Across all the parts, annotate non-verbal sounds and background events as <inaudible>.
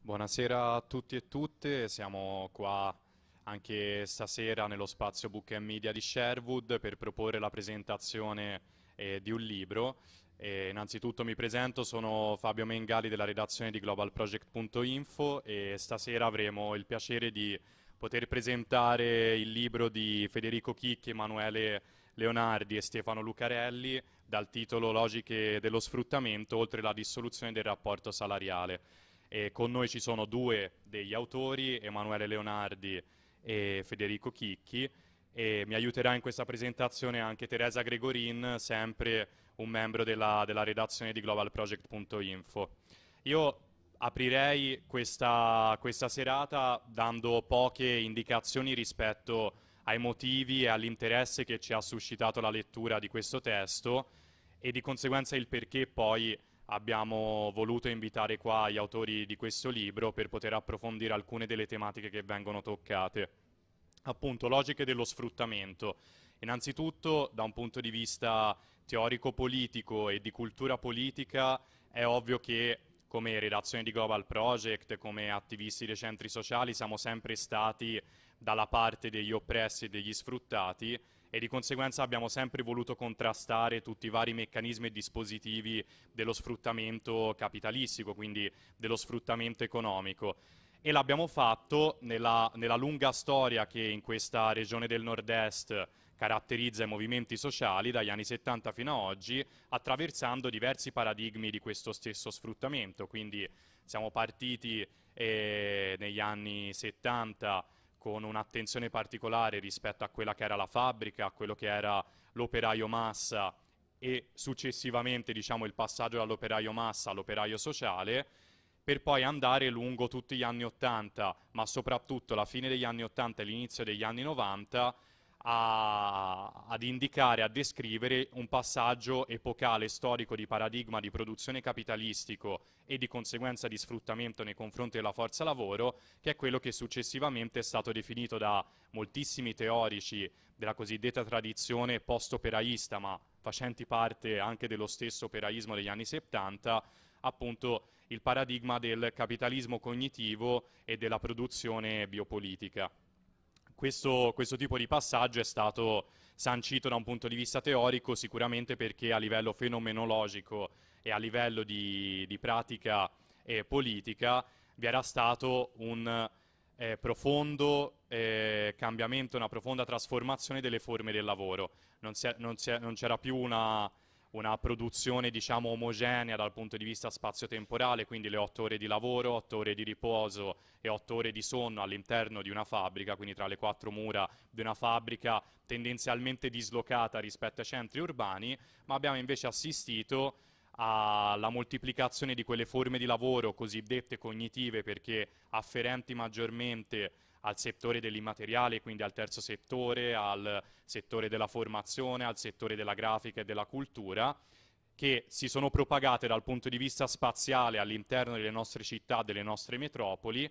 Buonasera a tutti e tutte, siamo qua anche stasera nello spazio Book Media di Sherwood per proporre la presentazione eh, di un libro. E innanzitutto mi presento, sono Fabio Mengali della redazione di globalproject.info e stasera avremo il piacere di poter presentare il libro di Federico Chicchi, Emanuele Leonardi e Stefano Lucarelli dal titolo Logiche dello sfruttamento oltre la dissoluzione del rapporto salariale. E con noi ci sono due degli autori, Emanuele Leonardi e Federico Chicchi, e mi aiuterà in questa presentazione anche Teresa Gregorin, sempre un membro della, della redazione di globalproject.info. Io aprirei questa, questa serata dando poche indicazioni rispetto ai motivi e all'interesse che ci ha suscitato la lettura di questo testo e di conseguenza il perché poi abbiamo voluto invitare qua gli autori di questo libro per poter approfondire alcune delle tematiche che vengono toccate. Appunto, logiche dello sfruttamento. Innanzitutto, da un punto di vista teorico-politico e di cultura politica, è ovvio che come redazione di Global Project, come attivisti dei centri sociali, siamo sempre stati dalla parte degli oppressi e degli sfruttati e di conseguenza abbiamo sempre voluto contrastare tutti i vari meccanismi e dispositivi dello sfruttamento capitalistico, quindi dello sfruttamento economico. E l'abbiamo fatto nella, nella lunga storia che in questa regione del nord-est caratterizza i movimenti sociali dagli anni 70 fino ad oggi, attraversando diversi paradigmi di questo stesso sfruttamento. Quindi siamo partiti eh, negli anni 70 con un'attenzione particolare rispetto a quella che era la fabbrica, a quello che era l'operaio massa e successivamente diciamo, il passaggio dall'operaio massa all'operaio sociale, per poi andare lungo tutti gli anni 80, ma soprattutto la fine degli anni 80 e l'inizio degli anni 90, a, ad indicare, a descrivere un passaggio epocale, storico di paradigma di produzione capitalistico e di conseguenza di sfruttamento nei confronti della forza lavoro, che è quello che successivamente è stato definito da moltissimi teorici della cosiddetta tradizione post-operaista, ma facenti parte anche dello stesso operaismo degli anni 70, appunto il paradigma del capitalismo cognitivo e della produzione biopolitica questo, questo tipo di passaggio è stato sancito da un punto di vista teorico sicuramente perché a livello fenomenologico e a livello di, di pratica eh, politica vi era stato un eh, profondo eh, cambiamento, una profonda trasformazione delle forme del lavoro. Non, c'era più una una produzione diciamo omogenea dal punto di vista spazio-temporale, quindi le otto ore di lavoro, otto ore di riposo e otto ore di sonno all'interno di una fabbrica, quindi tra le quattro mura di una fabbrica tendenzialmente dislocata rispetto ai centri urbani, ma abbiamo invece assistito alla moltiplicazione di quelle forme di lavoro cosiddette cognitive perché afferenti maggiormente al settore dell'immateriale, quindi al terzo settore, al settore della formazione, al settore della grafica e della cultura, che si sono propagate dal punto di vista spaziale all'interno delle nostre città, delle nostre metropoli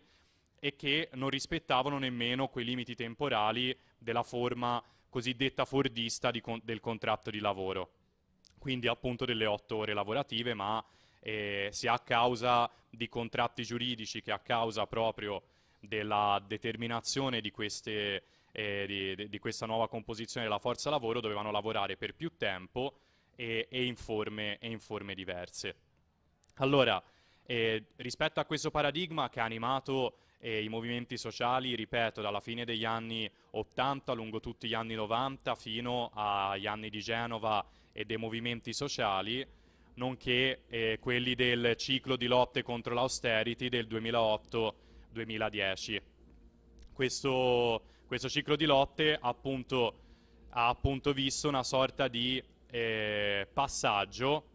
e che non rispettavano nemmeno quei limiti temporali della forma cosiddetta fordista con del contratto di lavoro, quindi appunto delle otto ore lavorative, ma eh, sia a causa di contratti giuridici che a causa proprio della determinazione di, queste, eh, di, di questa nuova composizione della forza lavoro dovevano lavorare per più tempo e, e, in, forme, e in, forme, diverse. Allora, eh, rispetto a questo paradigma che ha animato eh, i movimenti sociali, ripeto, dalla fine degli anni 80 lungo tutti gli anni 90 fino agli anni di Genova e dei movimenti sociali, nonché eh, quelli del ciclo di lotte contro l'austerity del 2008 2010. Questo, questo ciclo di lotte appunto, ha appunto visto una sorta di eh, passaggio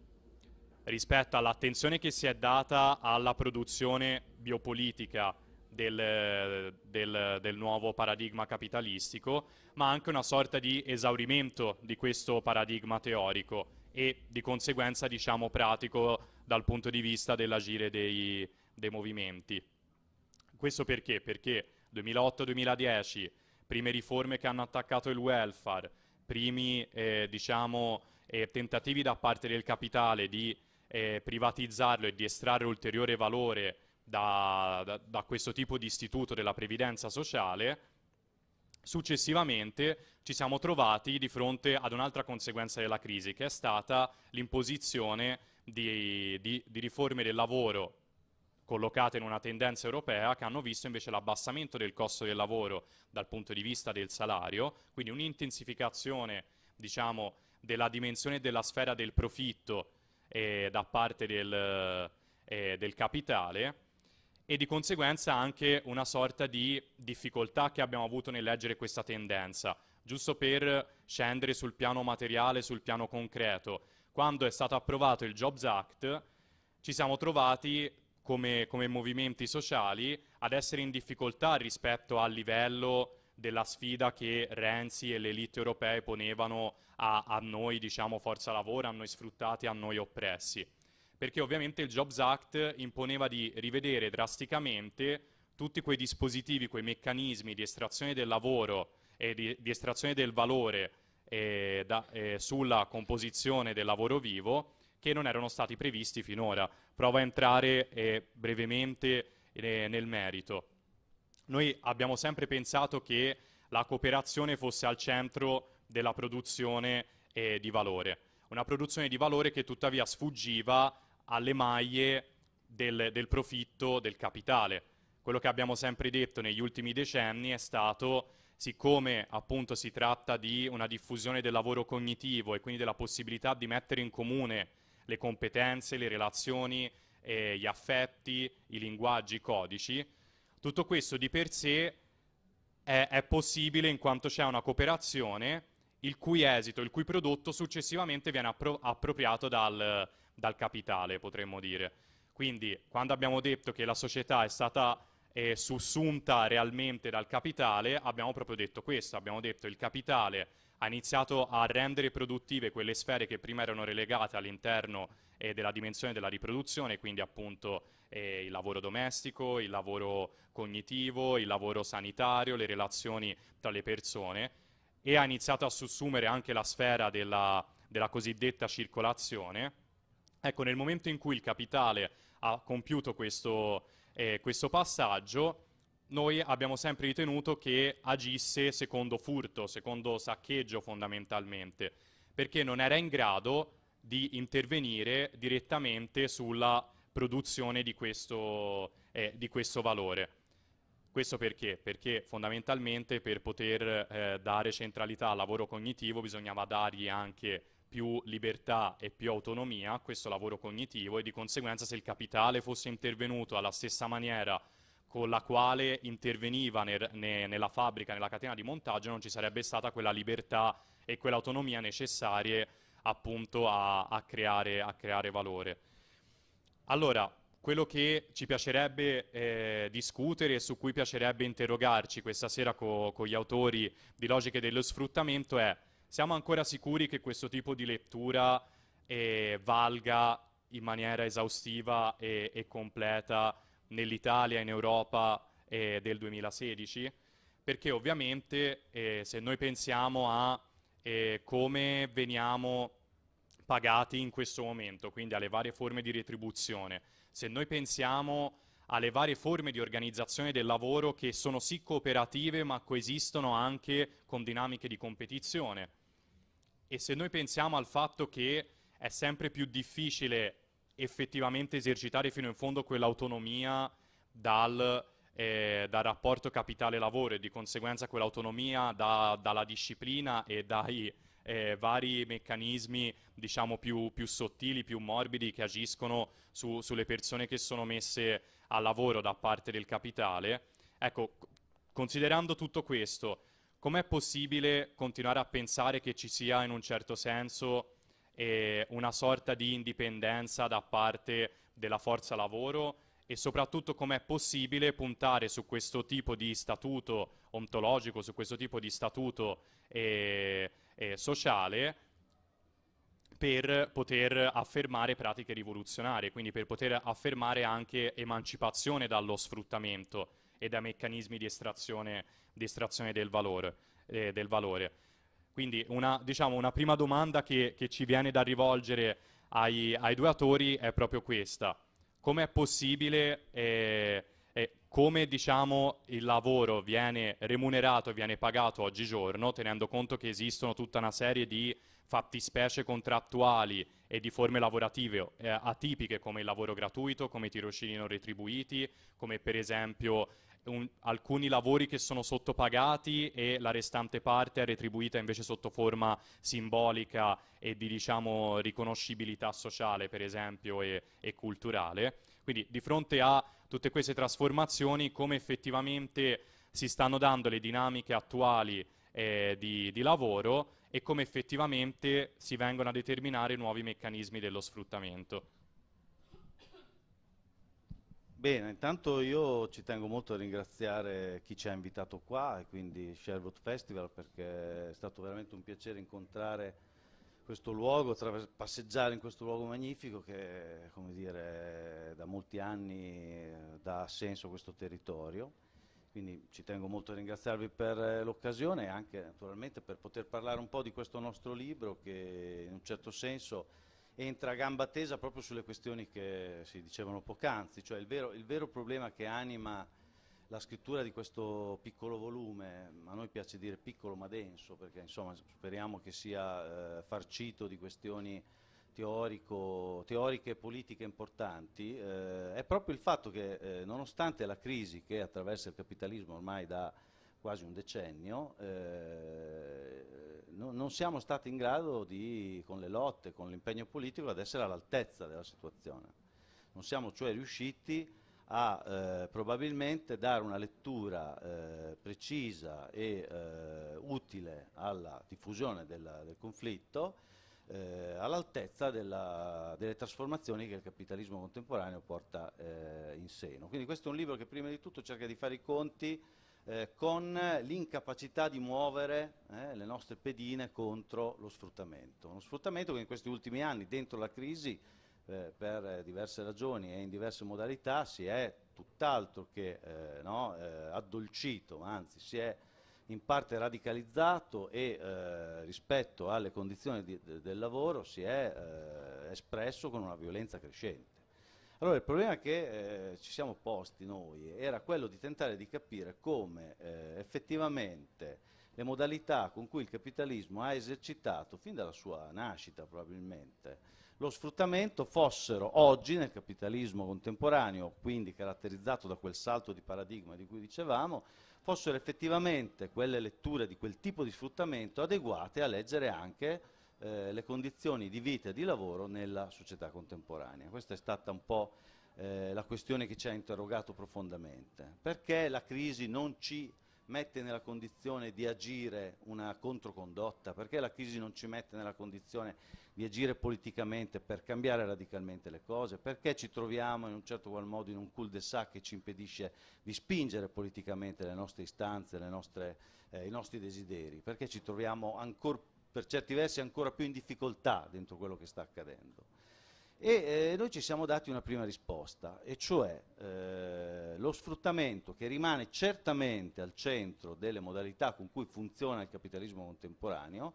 rispetto all'attenzione che si è data alla produzione biopolitica del, del, del, nuovo paradigma capitalistico, ma anche una sorta di esaurimento di questo paradigma teorico e di conseguenza diciamo pratico dal punto di vista dell'agire dei, dei movimenti. Questo perché? Perché 2008-2010, prime riforme che hanno attaccato il welfare, primi eh, diciamo, eh, tentativi da parte del capitale di eh, privatizzarlo e di estrarre ulteriore valore da, da, da questo tipo di istituto della previdenza sociale, successivamente ci siamo trovati di fronte ad un'altra conseguenza della crisi, che è stata l'imposizione di, di, di riforme del lavoro collocate in una tendenza europea che hanno visto invece l'abbassamento del costo del lavoro dal punto di vista del salario, quindi un'intensificazione diciamo, della dimensione della sfera del profitto eh, da parte del, eh, del capitale e di conseguenza anche una sorta di difficoltà che abbiamo avuto nel leggere questa tendenza. Giusto per scendere sul piano materiale, sul piano concreto, quando è stato approvato il Jobs Act ci siamo trovati come, come movimenti sociali ad essere in difficoltà rispetto al livello della sfida che Renzi e le elite europee ponevano a, a, noi, diciamo, forza lavoro, a noi sfruttati, a noi oppressi. Perché ovviamente il Jobs Act imponeva di rivedere drasticamente tutti quei dispositivi, quei meccanismi di estrazione del lavoro e di, di estrazione del valore eh, da, eh, sulla composizione del lavoro vivo che non erano stati previsti finora. Provo a entrare eh, brevemente eh, nel merito. Noi abbiamo sempre pensato che la cooperazione fosse al centro della produzione eh, di valore, una produzione di valore che tuttavia sfuggiva alle maglie del, del profitto del capitale. Quello che abbiamo sempre detto negli ultimi decenni è stato siccome appunto si tratta di una diffusione del lavoro cognitivo e quindi della possibilità di mettere in comune le competenze, le relazioni, eh, gli affetti, i linguaggi, i codici. Tutto questo di per sé è, è possibile in quanto c'è una cooperazione il cui esito, il cui prodotto successivamente viene appro appropriato dal, dal, capitale, potremmo dire. Quindi quando abbiamo detto che la società è stata eh, sussunta realmente dal capitale, abbiamo proprio detto questo, abbiamo detto il capitale ha iniziato a rendere produttive quelle sfere che prima erano relegate all'interno eh, della dimensione della riproduzione, quindi appunto eh, il lavoro domestico, il lavoro cognitivo, il lavoro sanitario, le relazioni tra le persone e ha iniziato a sussumere anche la sfera della, della cosiddetta circolazione. Ecco, nel momento in cui il capitale ha compiuto questo, eh, questo passaggio, noi abbiamo sempre ritenuto che agisse secondo furto, secondo saccheggio fondamentalmente, perché non era in grado di intervenire direttamente sulla produzione di questo, eh, di questo valore. Questo perché? Perché fondamentalmente per poter eh, dare centralità al lavoro cognitivo bisognava dargli anche più libertà e più autonomia a questo lavoro cognitivo e di conseguenza se il capitale fosse intervenuto alla stessa maniera con la quale interveniva nel, ne, nella fabbrica, nella catena di montaggio, non ci sarebbe stata quella libertà e quell'autonomia necessarie appunto a, a, creare, a creare valore. Allora, quello che ci piacerebbe eh, discutere e su cui piacerebbe interrogarci questa sera con gli autori di Logiche dello Sfruttamento è siamo ancora sicuri che questo tipo di lettura eh, valga in maniera esaustiva e, e completa nell'Italia e in Europa eh, del 2016, perché ovviamente eh, se noi pensiamo a eh, come veniamo pagati in questo momento, quindi alle varie forme di retribuzione, se noi pensiamo alle varie forme di organizzazione del lavoro che sono sì cooperative ma coesistono anche con dinamiche di competizione. E se noi pensiamo al fatto che è sempre più difficile effettivamente esercitare fino in fondo quell'autonomia dal, eh, dal rapporto capitale-lavoro e di conseguenza quell'autonomia da, dalla disciplina e dai eh, vari meccanismi diciamo più, più, sottili, più morbidi che agiscono su, sulle persone che sono messe a lavoro da parte del capitale. Ecco, considerando tutto questo, com'è possibile continuare a pensare che ci sia in un certo senso e una sorta di indipendenza da parte della forza lavoro e soprattutto com'è possibile puntare su questo tipo di statuto ontologico, su questo tipo di statuto eh, eh, sociale per poter affermare pratiche rivoluzionarie, quindi per poter affermare anche emancipazione dallo sfruttamento e da meccanismi di estrazione, di estrazione del valore. Eh, del valore. Quindi una, diciamo, una prima domanda che, che, ci viene da rivolgere ai, ai, due attori è proprio questa. Come è possibile eh, eh, come diciamo, il lavoro viene remunerato e viene pagato oggigiorno, tenendo conto che esistono tutta una serie di fattispecie contrattuali e di forme lavorative eh, atipiche come il lavoro gratuito, come i tirocini non retribuiti, come per esempio un, alcuni lavori che sono sottopagati e la restante parte è retribuita invece sotto forma simbolica e di diciamo, riconoscibilità sociale, per esempio, e, e culturale. Quindi di fronte a tutte queste trasformazioni, come effettivamente si stanno dando le dinamiche attuali eh, di, di, lavoro e come effettivamente si vengono a determinare nuovi meccanismi dello sfruttamento. Bene, intanto io ci tengo molto a ringraziare chi ci ha invitato qua e quindi Sherwood Festival perché è stato veramente un piacere incontrare questo luogo, passeggiare in questo luogo magnifico che come dire, da molti anni eh, dà senso a questo territorio. Quindi ci tengo molto a ringraziarvi per eh, l'occasione e anche naturalmente per poter parlare un po' di questo nostro libro che in un certo senso entra a gamba tesa proprio sulle questioni che si dicevano poc'anzi, cioè il vero, il vero problema che anima la scrittura di questo piccolo volume, a noi piace dire piccolo ma denso, perché insomma speriamo che sia eh, farcito di questioni teorico, teoriche e politiche importanti, eh, è proprio il fatto che eh, nonostante la crisi che attraversa il capitalismo ormai da quasi un decennio, eh, no, non siamo stati in grado di, con le lotte, con l'impegno politico, ad essere all'altezza della situazione. Non siamo cioè riusciti a eh, probabilmente dare una lettura eh, precisa e eh, utile alla diffusione della, del conflitto eh, all'altezza delle trasformazioni che il capitalismo contemporaneo porta eh, in seno. Quindi questo è un libro che prima di tutto cerca di fare i conti eh, con l'incapacità di muovere eh, le nostre pedine contro lo sfruttamento. Uno sfruttamento che in questi ultimi anni, dentro la crisi, eh, per diverse ragioni e in diverse modalità, si è tutt'altro che eh, no, eh, addolcito, anzi si è in parte radicalizzato e rispetto alle condizioni di, de, del lavoro si è espresso con una violenza crescente. Allora il problema che eh, ci siamo posti noi era quello di tentare di capire come eh, effettivamente le modalità con cui il capitalismo ha esercitato fin dalla sua nascita probabilmente lo sfruttamento fossero oggi nel capitalismo contemporaneo, quindi caratterizzato da quel salto di paradigma di cui dicevamo, fossero effettivamente quelle letture di quel tipo di sfruttamento adeguate a leggere anche eh, le condizioni di vita e di lavoro nella società contemporanea. Questa è stata un po' eh, la questione che ci ha interrogato profondamente. Perché la crisi non ci mette nella condizione di agire una controcondotta? Perché la crisi non ci mette nella condizione di agire politicamente per cambiare radicalmente le cose? Perché ci troviamo in un certo qual modo in un cul-de-sac che ci impedisce di spingere politicamente le nostre istanze, le nostre, eh, i nostri desideri? Perché ci troviamo ancora più per certi versi ancora più in difficoltà dentro quello che sta accadendo. E eh, noi ci siamo dati una prima risposta, e cioè eh, lo sfruttamento che rimane certamente al centro delle modalità con cui funziona il capitalismo contemporaneo,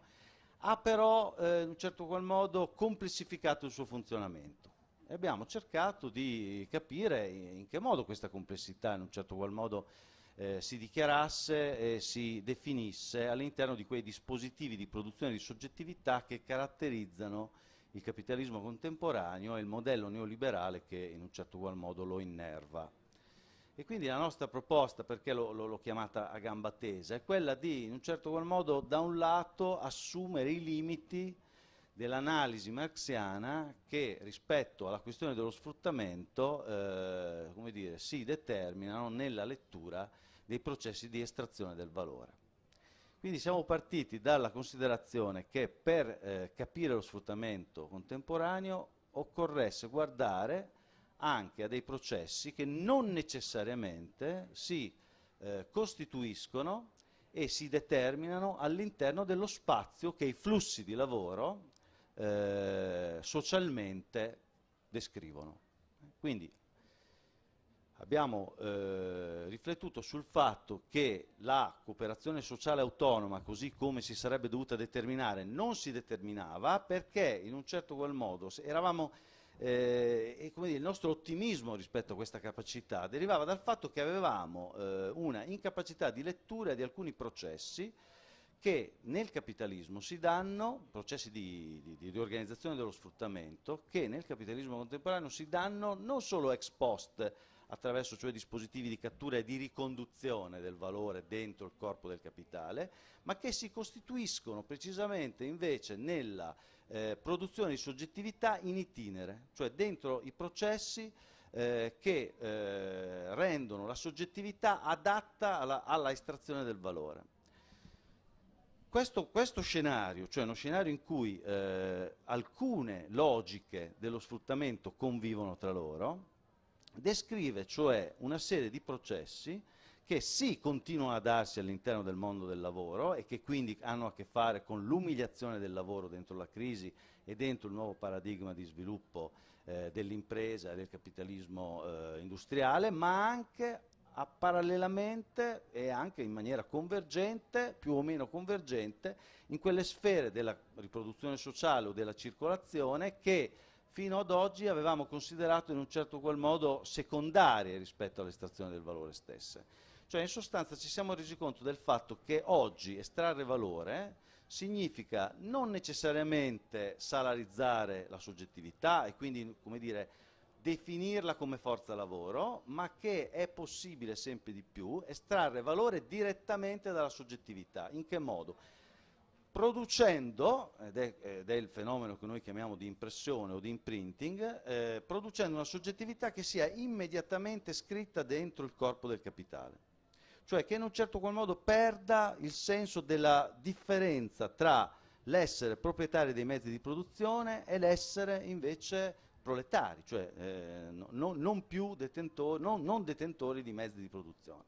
ha però eh, in un certo qual modo complessificato il suo funzionamento. E abbiamo cercato di capire in che modo questa complessità in un certo qual modo eh, si dichiarasse e si definisse all'interno di quei dispositivi di produzione di soggettività che caratterizzano il capitalismo contemporaneo e il modello neoliberale che in un certo qual modo lo innerva. E quindi la nostra proposta, perché l'ho chiamata a gamba tesa, è quella di, in un certo qual modo, da un lato assumere i limiti dell'analisi marxiana che rispetto alla questione dello sfruttamento eh, dire, si determinano nella lettura dei processi di estrazione del valore. Quindi siamo partiti dalla considerazione che per eh, capire lo sfruttamento contemporaneo occorresse guardare anche a dei processi che non necessariamente si eh, costituiscono e si determinano all'interno dello spazio che i flussi di lavoro eh, socialmente descrivono. Quindi abbiamo eh, riflettuto sul fatto che la cooperazione sociale autonoma, così come si sarebbe dovuta determinare, non si determinava perché in un certo qual modo eravamo, eh, dire, il nostro ottimismo rispetto a questa capacità derivava dal fatto che avevamo eh, una incapacità di lettura di alcuni processi che nel capitalismo si danno, processi di, di, di, riorganizzazione dello sfruttamento, che nel capitalismo contemporaneo si danno non solo ex post, attraverso cioè dispositivi di cattura e di riconduzione del valore dentro il corpo del capitale, ma che si costituiscono precisamente invece nella eh, produzione di soggettività in itinere, cioè dentro i processi eh, che eh, rendono la soggettività adatta alla, alla estrazione del valore. Questo, questo, scenario, cioè uno scenario in cui eh, alcune logiche dello sfruttamento convivono tra loro, descrive cioè una serie di processi che sì continuano a darsi all'interno del mondo del lavoro e che quindi hanno a che fare con l'umiliazione del lavoro dentro la crisi e dentro il nuovo paradigma di sviluppo eh, dell'impresa e del capitalismo eh, industriale, ma anche a, parallelamente e anche in maniera convergente, più o meno convergente, in quelle sfere della riproduzione sociale o della circolazione che fino ad oggi avevamo considerato in un certo qual modo secondarie rispetto all'estrazione del valore stessa. Cioè in sostanza ci siamo resi conto del fatto che oggi estrarre valore significa non necessariamente salarizzare la soggettività e quindi come dire, definirla come forza lavoro, ma che è possibile sempre di più estrarre valore direttamente dalla soggettività. In che modo? producendo, ed è, ed è, il fenomeno che noi chiamiamo di impressione o di imprinting, eh, producendo una soggettività che sia immediatamente scritta dentro il corpo del capitale. Cioè che in un certo qual modo perda il senso della differenza tra l'essere proprietario dei mezzi di produzione e l'essere invece proletari, cioè eh, no, non, non, detentori, non, non detentori di mezzi di produzione.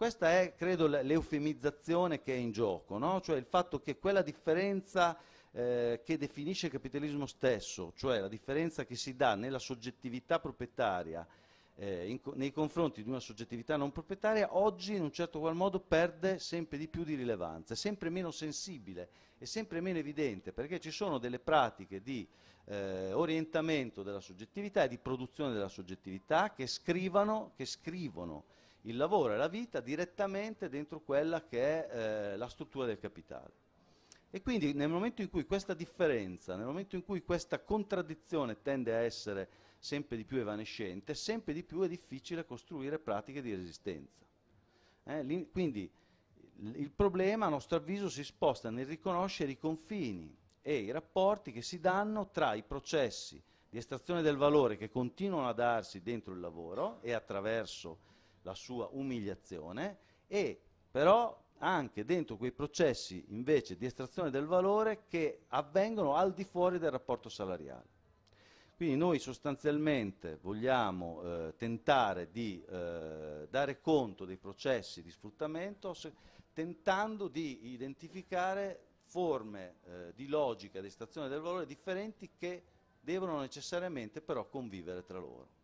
Questa è, credo, l'eufemizzazione che è in gioco, no? cioè il fatto che quella differenza eh, che definisce il capitalismo stesso, cioè la differenza che si dà nella soggettività proprietaria eh, in, nei confronti di una soggettività non proprietaria, oggi in un certo qual modo perde sempre di più di rilevanza, è sempre meno sensibile, è sempre meno evidente, perché ci sono delle pratiche di eh, orientamento della soggettività e di produzione della soggettività che, scrivano, che scrivono il lavoro e la vita direttamente dentro quella che è eh, la struttura del capitale. E quindi nel momento in cui questa differenza, nel momento in cui questa contraddizione tende a essere sempre di più evanescente, sempre di più è difficile costruire pratiche di resistenza. Eh, quindi il problema, a nostro avviso, si sposta nel riconoscere i confini e i rapporti che si danno tra i processi di estrazione del valore che continuano a darsi dentro il lavoro e attraverso la sua umiliazione e però anche dentro quei processi invece di estrazione del valore che avvengono al di fuori del rapporto salariale. Quindi noi sostanzialmente vogliamo eh, tentare di eh, dare conto dei processi di sfruttamento se, tentando di identificare forme eh, di logica di estrazione del valore differenti che devono necessariamente però convivere tra loro.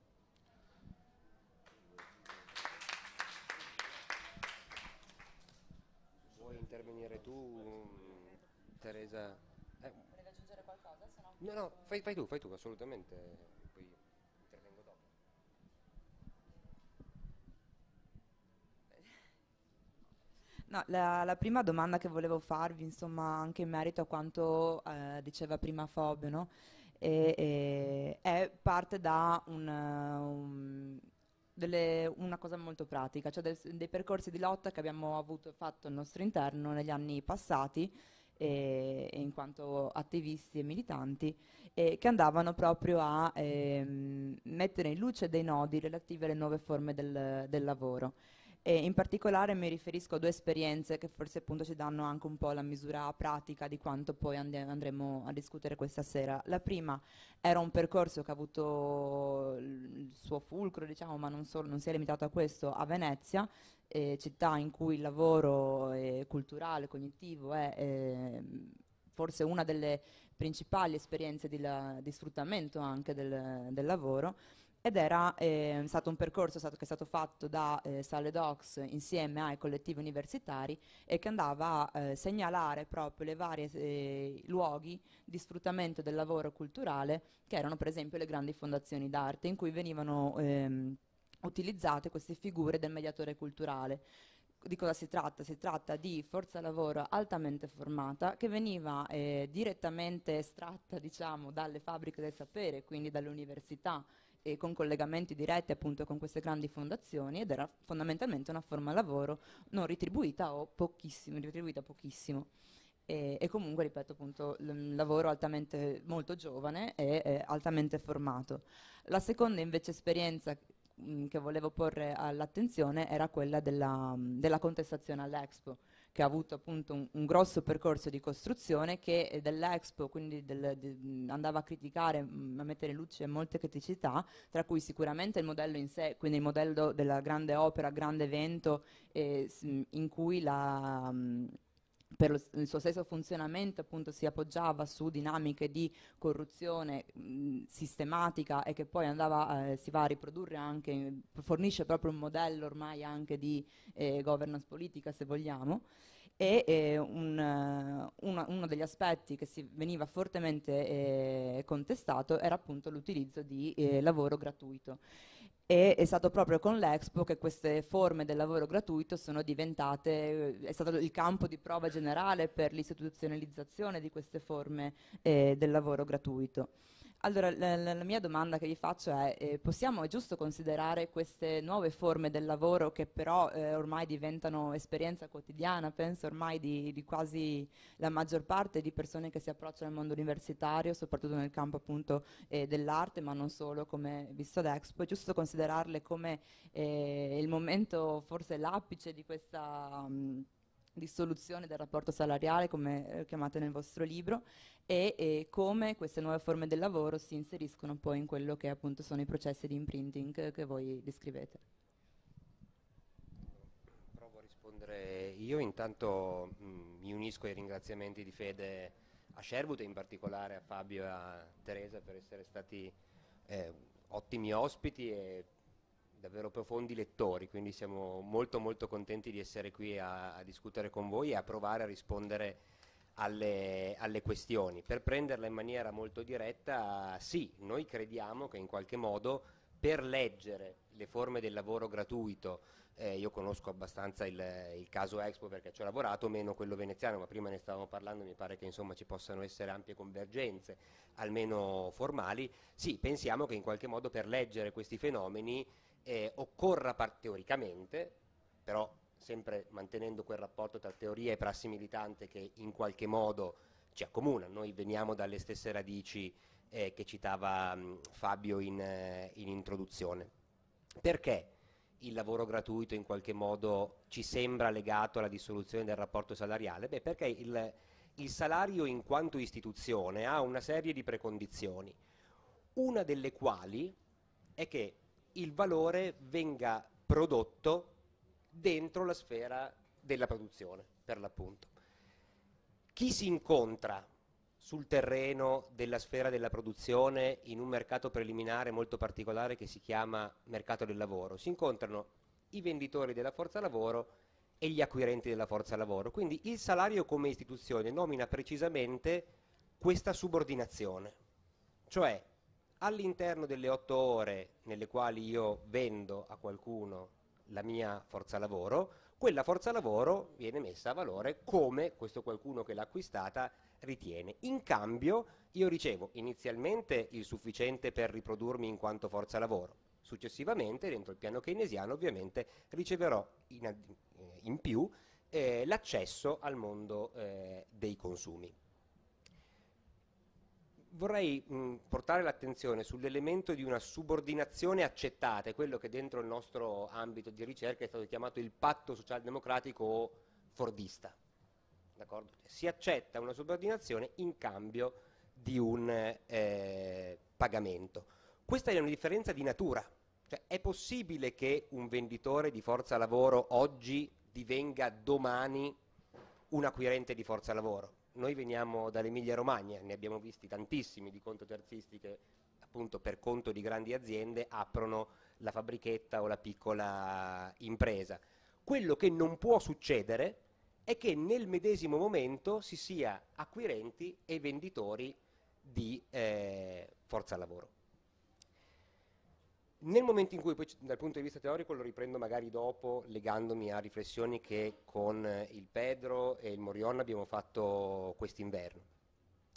intervenire tu, mm, Teresa. Eh. Volevi aggiungere qualcosa? Sennò no, no, fai, fai, tu, fai tu, assolutamente. Poi intervengo dopo. <laughs> No, la, la, prima domanda che volevo farvi, insomma, anche in merito a quanto eh, diceva prima Fabio, no? e, e, è parte da un, eh, un delle, una cosa molto pratica, cioè del, dei percorsi di lotta che abbiamo avuto, fatto al nostro interno negli anni passati e, e in quanto attivisti e militanti e che andavano proprio a ehm, mettere in luce dei nodi relativi alle nuove forme del, del lavoro. E in particolare mi riferisco a due esperienze che forse appunto ci danno anche un po' la misura pratica di quanto poi and andremo a discutere questa sera. La prima era un percorso che ha avuto il suo fulcro, diciamo, ma non, solo, non si è limitato a questo, a Venezia, eh, città in cui il lavoro eh, culturale, cognitivo è... Eh, forse una delle principali esperienze di, la, di sfruttamento anche del, del lavoro, ed era eh, stato un percorso stato, che è stato fatto da eh, Sale Docs insieme ai collettivi universitari e che andava a eh, segnalare proprio le varie eh, luoghi di sfruttamento del lavoro culturale che erano per esempio le grandi fondazioni d'arte in cui venivano ehm, utilizzate queste figure del mediatore culturale di cosa si tratta? Si tratta di forza lavoro altamente formata che veniva eh, direttamente estratta diciamo, dalle fabbriche del sapere, quindi dalle università e con collegamenti diretti appunto con queste grandi fondazioni ed era fondamentalmente una forma lavoro non ritribuita o pochissimo, ritribuita pochissimo. E, e comunque, ripeto, appunto, un lavoro altamente molto giovane e eh, altamente formato. La seconda invece esperienza mh, che volevo porre all'attenzione era quella della, della contestazione all'Expo che ha avuto appunto un, un grosso percorso di costruzione che eh, dell'Expo quindi del, de, andava a criticare, mh, mm, a mettere in luce molte criticità, tra cui sicuramente il modello in sé, quindi il modello della grande opera, grande evento eh, in cui la... Mh, mm, per lo, il suo stesso funzionamento appunto si appoggiava su dinamiche di corruzione mh, mhmm, sistematica e che poi andava, eh, si va a riprodurre anche, fornisce proprio un modello ormai anche di eh, governance politica se vogliamo e eh, un, eh, una, uno degli aspetti che veniva fortemente eh, contestato era appunto l'utilizzo di eh, lavoro gratuito e è stato proprio con l'Expo che queste forme del lavoro gratuito sono diventate, eh, è stato il campo di prova generale per l'istituzionalizzazione di queste forme eh, del lavoro gratuito. Allora, la, la, mia domanda che vi faccio è, eh, possiamo giusto considerare queste nuove forme del lavoro che però eh, ormai diventano esperienza quotidiana, penso ormai di, di, quasi la maggior parte di persone che si approcciano al mondo universitario, soprattutto nel campo appunto eh, dell'arte, ma non solo come visto ad Expo, è giusto considerarle come eh, il momento, forse l'apice di questa... Mh, mm, dissoluzione del rapporto salariale, come eh, chiamate nel vostro libro, e, e, come queste nuove forme del lavoro si inseriscono poi in quello che appunto sono i processi di imprinting che voi descrivete. Provo a rispondere io, intanto mh, mm, mi unisco ai ringraziamenti di Fede a Sherwood e in particolare a Fabio e a Teresa per essere stati eh, ottimi ospiti e davvero profondi lettori, quindi siamo molto molto contenti di essere qui a, a discutere con voi e a provare a rispondere alle, alle, questioni. Per prenderla in maniera molto diretta, sì, noi crediamo che in qualche modo per leggere le forme del lavoro gratuito, eh, io conosco abbastanza il, il, caso Expo perché ci ho lavorato, meno quello veneziano, ma prima ne stavamo parlando, mi pare che insomma ci possano essere ampie convergenze, almeno formali, sì, pensiamo che in qualche modo per leggere questi fenomeni eh, occorra teoricamente, però sempre mantenendo quel rapporto tra teoria e prassi militante che in qualche modo ci accomuna, noi veniamo dalle stesse radici eh, che citava mh, mm, Fabio in, eh, in introduzione. Perché il lavoro gratuito in qualche modo ci sembra legato alla dissoluzione del rapporto salariale? Beh, perché il, il salario in quanto istituzione ha una serie di precondizioni, una delle quali è che il valore venga prodotto dentro la sfera della produzione, per l'appunto. Chi si incontra sul terreno della sfera della produzione in un mercato preliminare molto particolare che si chiama mercato del lavoro? Si incontrano i venditori della forza lavoro e gli acquirenti della forza lavoro. Quindi il salario come istituzione nomina precisamente questa subordinazione, cioè all'interno delle otto ore nelle quali io vendo a qualcuno la mia forza lavoro, quella forza lavoro viene messa a valore come questo qualcuno che l'ha acquistata ritiene. In cambio io ricevo inizialmente il sufficiente per riprodurmi in quanto forza lavoro, successivamente dentro il piano keynesiano ovviamente riceverò in, in più eh, l'accesso al mondo eh, dei consumi vorrei mh, portare l'attenzione sull'elemento di una subordinazione accettata, quello che dentro il nostro ambito di ricerca è stato chiamato il patto socialdemocratico o fordista. Cioè, si accetta una subordinazione in cambio di un eh, pagamento. Questa è una differenza di natura, cioè è possibile che un venditore di forza lavoro oggi divenga domani un acquirente di forza lavoro? noi veniamo dall'Emilia Romagna, ne abbiamo visti tantissimi di conto terzisti che appunto per conto di grandi aziende aprono la fabbrichetta o la piccola impresa. Quello che non può succedere è che nel medesimo momento si sia acquirenti e venditori di eh, forza lavoro. Nel momento in cui poi dal punto di vista teorico lo riprendo magari dopo, legandomi a riflessioni che con eh, il Pedro e il Morion abbiamo fatto quest'inverno.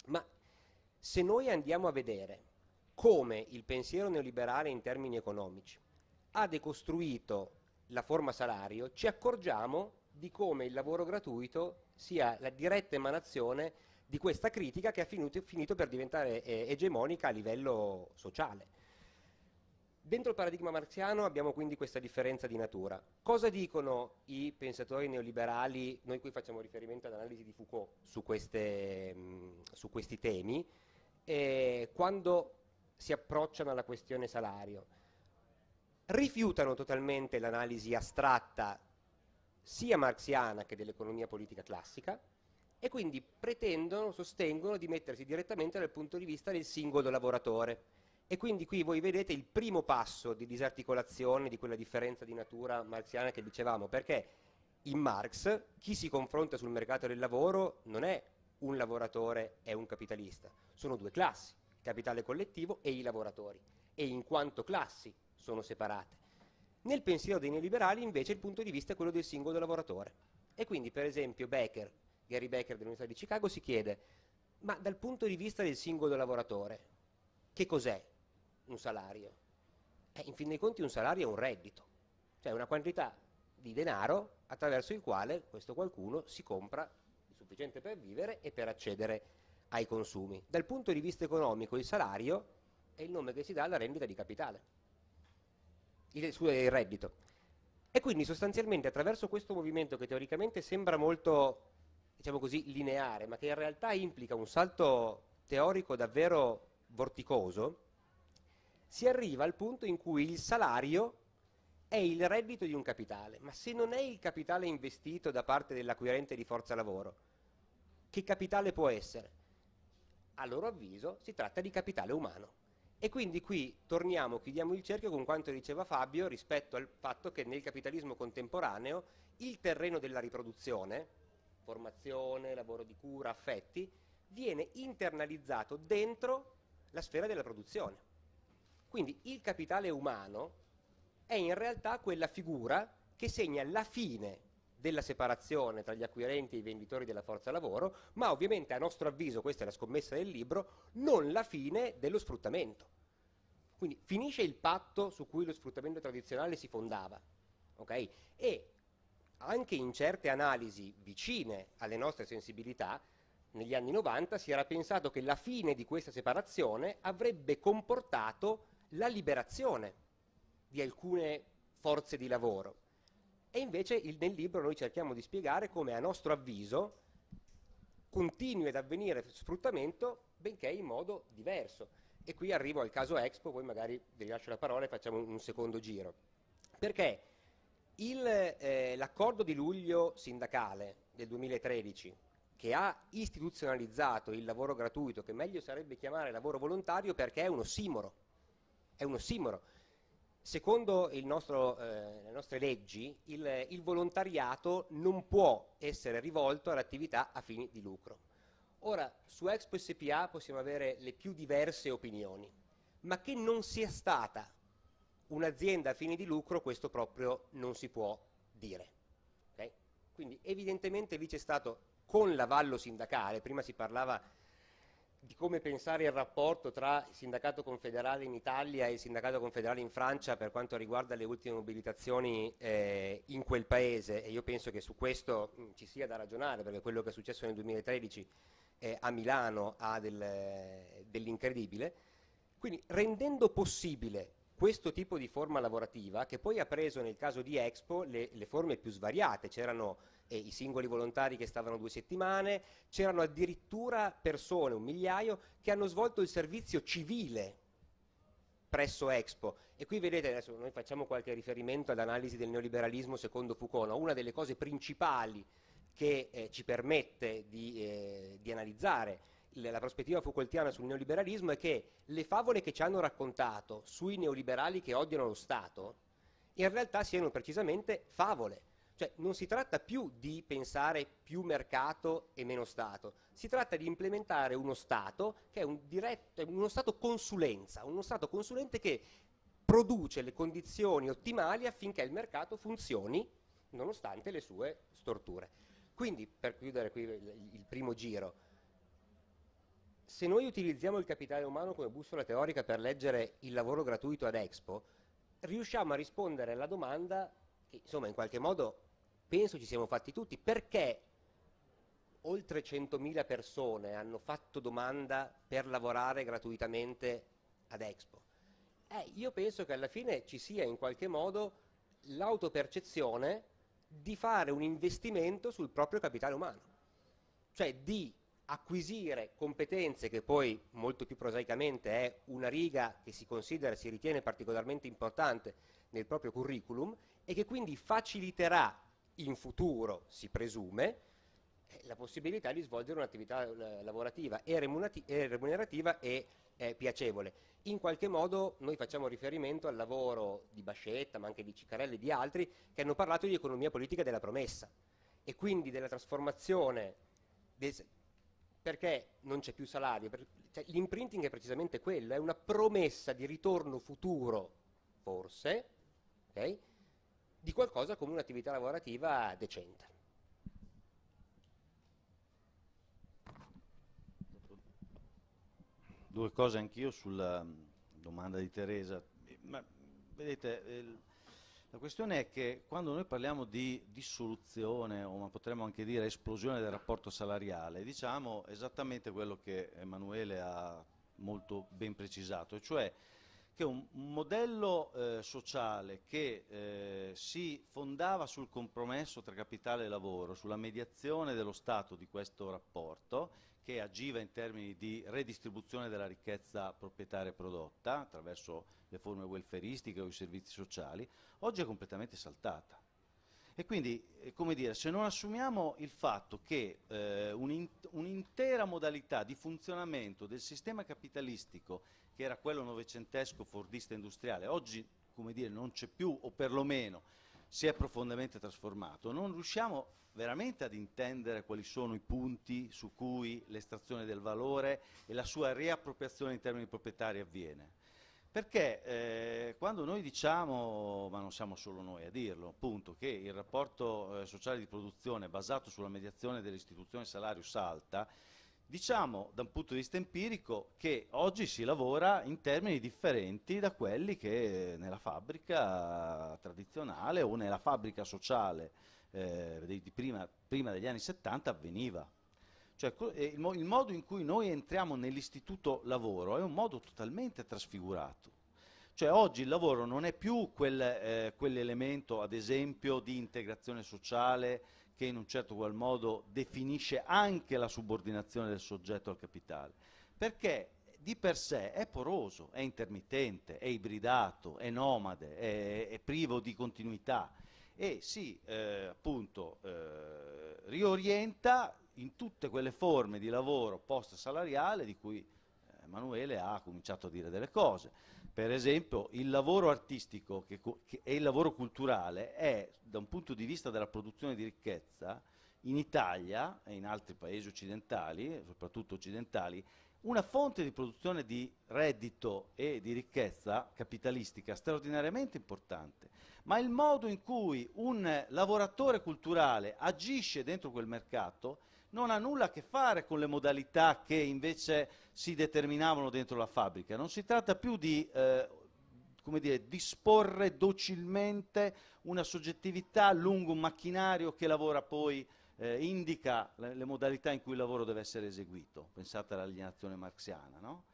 Ma se noi andiamo a vedere come il pensiero neoliberale in termini economici ha decostruito la forma salario, ci accorgiamo di come il lavoro gratuito sia la diretta emanazione di questa critica che ha finito, finito per diventare eh, egemonica a livello sociale Dentro il paradigma marziano abbiamo quindi questa differenza di natura. Cosa dicono i pensatori neoliberali, noi qui facciamo riferimento all'analisi di Foucault su, queste, mm, su questi temi, eh, quando si approcciano alla questione salario? Rifiutano totalmente l'analisi astratta sia marziana che dell'economia politica classica e quindi pretendono, sostengono di mettersi direttamente dal punto di vista del singolo lavoratore e quindi qui voi vedete il primo passo di disarticolazione di quella differenza di natura marxiana che dicevamo, perché in Marx chi si confronta sul mercato del lavoro non è un lavoratore, e un capitalista, sono due classi, il capitale collettivo e i lavoratori, e in quanto classi sono separate. Nel pensiero dei neoliberali invece il punto di vista è quello del singolo lavoratore. E quindi per esempio Becker, Gary Becker dell'Università di Chicago si chiede, ma dal punto di vista del singolo lavoratore, che cos'è un salario? Eh, in fin dei conti un salario è un reddito, cioè una quantità di denaro attraverso il quale questo qualcuno si compra il sufficiente per vivere e per accedere ai consumi. Dal punto di vista economico il salario è il nome che si dà alla rendita di capitale, il, scusa, il reddito. E quindi sostanzialmente attraverso questo movimento che teoricamente sembra molto, diciamo così, lineare, ma che in realtà implica un salto teorico davvero vorticoso, si arriva al punto in cui il salario è il reddito di un capitale, ma se non è il capitale investito da parte dell'acquirente di forza lavoro, che capitale può essere? A loro avviso si tratta di capitale umano. E quindi qui torniamo, chiudiamo il cerchio con quanto diceva Fabio rispetto al fatto che nel capitalismo contemporaneo il terreno della riproduzione, formazione, lavoro di cura, affetti, viene internalizzato dentro la sfera della produzione. Quindi il capitale umano è in realtà quella figura che segna la fine della separazione tra gli acquirenti e i venditori della forza lavoro, ma ovviamente a nostro avviso, questa è la scommessa del libro, non la fine dello sfruttamento. Quindi finisce il patto su cui lo sfruttamento tradizionale si fondava, okay? E anche in certe analisi vicine alle nostre sensibilità, negli anni 90 si era pensato che la fine di questa separazione avrebbe comportato la liberazione di alcune forze di lavoro. E invece il, nel libro noi cerchiamo di spiegare come a nostro avviso continui ad avvenire sfruttamento benché in modo diverso. E qui arrivo al caso Expo, poi magari vi lascio la parola e facciamo un, un secondo giro. Perché eh, l'accordo eh, di luglio sindacale del 2013, che ha istituzionalizzato il lavoro gratuito, che meglio sarebbe chiamare lavoro volontario perché è uno simoro, è un ossimoro. Secondo nostro, eh, le nostre leggi, il, il, volontariato non può essere rivolto all'attività a fini di lucro. Ora, su Expo SPA possiamo avere le più diverse opinioni, ma che non sia stata un'azienda a fini di lucro, questo proprio non si può dire. Okay? Quindi evidentemente lì c'è stato con l'avallo sindacale, prima si parlava di come pensare il rapporto tra il sindacato confederale in Italia e il sindacato confederale in Francia per quanto riguarda le ultime mobilitazioni eh, in quel paese e io penso che su questo mh, mm, ci sia da ragionare perché quello che è successo nel 2013 eh, a Milano ha del, eh, dell'incredibile. Quindi rendendo possibile questo tipo di forma lavorativa che poi ha preso nel caso di Expo le, le forme più svariate, c'erano e i singoli volontari che stavano due settimane, c'erano addirittura persone, un migliaio, che hanno svolto il servizio civile presso Expo. E qui vedete, adesso noi facciamo qualche riferimento all'analisi del neoliberalismo secondo Foucault, una delle cose principali che eh, ci permette di, eh, di analizzare la prospettiva Foucaultiana sul neoliberalismo è che le favole che ci hanno raccontato sui neoliberali che odiano lo Stato in realtà siano precisamente favole, cioè non si tratta più di pensare più mercato e meno Stato, si tratta di implementare uno Stato che è un diretto, uno Stato consulenza, uno Stato consulente che produce le condizioni ottimali affinché il mercato funzioni nonostante le sue storture. Quindi, per chiudere qui il primo giro, se noi utilizziamo il capitale umano come bussola teorica per leggere il lavoro gratuito ad Expo, riusciamo a rispondere alla domanda che insomma in qualche modo penso ci siamo fatti tutti, perché oltre 100.000 persone hanno fatto domanda per lavorare gratuitamente ad Expo. Eh, io penso che alla fine ci sia in qualche modo l'autopercezione di fare un investimento sul proprio capitale umano, cioè di acquisire competenze che poi molto più prosaicamente è una riga che si considera, si ritiene particolarmente importante nel proprio curriculum e che quindi faciliterà in futuro, si presume, eh, la possibilità di svolgere un'attività eh, lavorativa e remunerativa e eh, piacevole. In qualche modo noi facciamo riferimento al lavoro di Bascetta, ma anche di Ciccarelli e di altri che hanno parlato di economia politica della promessa e quindi della trasformazione des, perché non c'è più salario, per, cioè, l'imprinting è precisamente quello, è una promessa di ritorno futuro, forse, okay, di qualcosa come un'attività lavorativa decente. Due cose anch'io sulla mm, domanda di Teresa. Ma, vedete, eh, la questione è che quando noi parliamo di dissoluzione, o ma potremmo anche dire esplosione del rapporto salariale, diciamo esattamente quello che Emanuele ha molto ben precisato, cioè che un, modello eh, sociale che eh, si fondava sul compromesso tra capitale e lavoro, sulla mediazione dello Stato di questo rapporto, che agiva in termini di redistribuzione della ricchezza proprietaria prodotta attraverso le forme welfaristiche o i servizi sociali, oggi è completamente saltata. E quindi, eh, come dire, se non assumiamo il fatto che eh, un'intera modalità di funzionamento del sistema capitalistico che era quello novecentesco fordista industriale. Oggi, come dire, non c'è più, o perlomeno si è profondamente trasformato. Non riusciamo veramente ad intendere quali sono i punti su cui l'estrazione del valore e la sua riappropriazione in termini proprietari avviene. Perché eh, quando noi diciamo, ma non siamo solo noi a dirlo, appunto, che il rapporto eh, sociale di produzione basato sulla mediazione dell'istituzione salario salta, Diciamo da un punto di vista empirico che oggi si lavora in termini differenti da quelli che nella fabbrica tradizionale o nella fabbrica sociale eh, di prima, prima, degli anni 70 avveniva. Cioè, il, mo il modo in cui noi entriamo nell'istituto lavoro è un modo totalmente trasfigurato. Cioè oggi il lavoro non è più eh, quell'elemento, eh, quell ad esempio, di integrazione sociale, che in un certo qual modo definisce anche la subordinazione del soggetto al capitale, perché di per sé è poroso, è intermittente, è ibridato, è nomade, è, è privo di continuità e si eh, appunto eh, riorienta in tutte quelle forme di lavoro post salariale di cui eh, Emanuele ha cominciato a dire delle cose. Per esempio, il lavoro artistico che, che e il lavoro culturale è, da un punto di vista della produzione di ricchezza, in Italia e in altri paesi occidentali, soprattutto occidentali, una fonte di produzione di reddito e di ricchezza capitalistica straordinariamente importante, ma il modo in cui un lavoratore culturale agisce dentro quel mercato non ha nulla a che fare con le modalità che invece si determinavano dentro la fabbrica. Non si tratta più di eh, come dire, disporre docilmente una soggettività lungo un macchinario che lavora poi, eh, indica le, le, modalità in cui il lavoro deve essere eseguito. Pensate all'alienazione marxiana, no?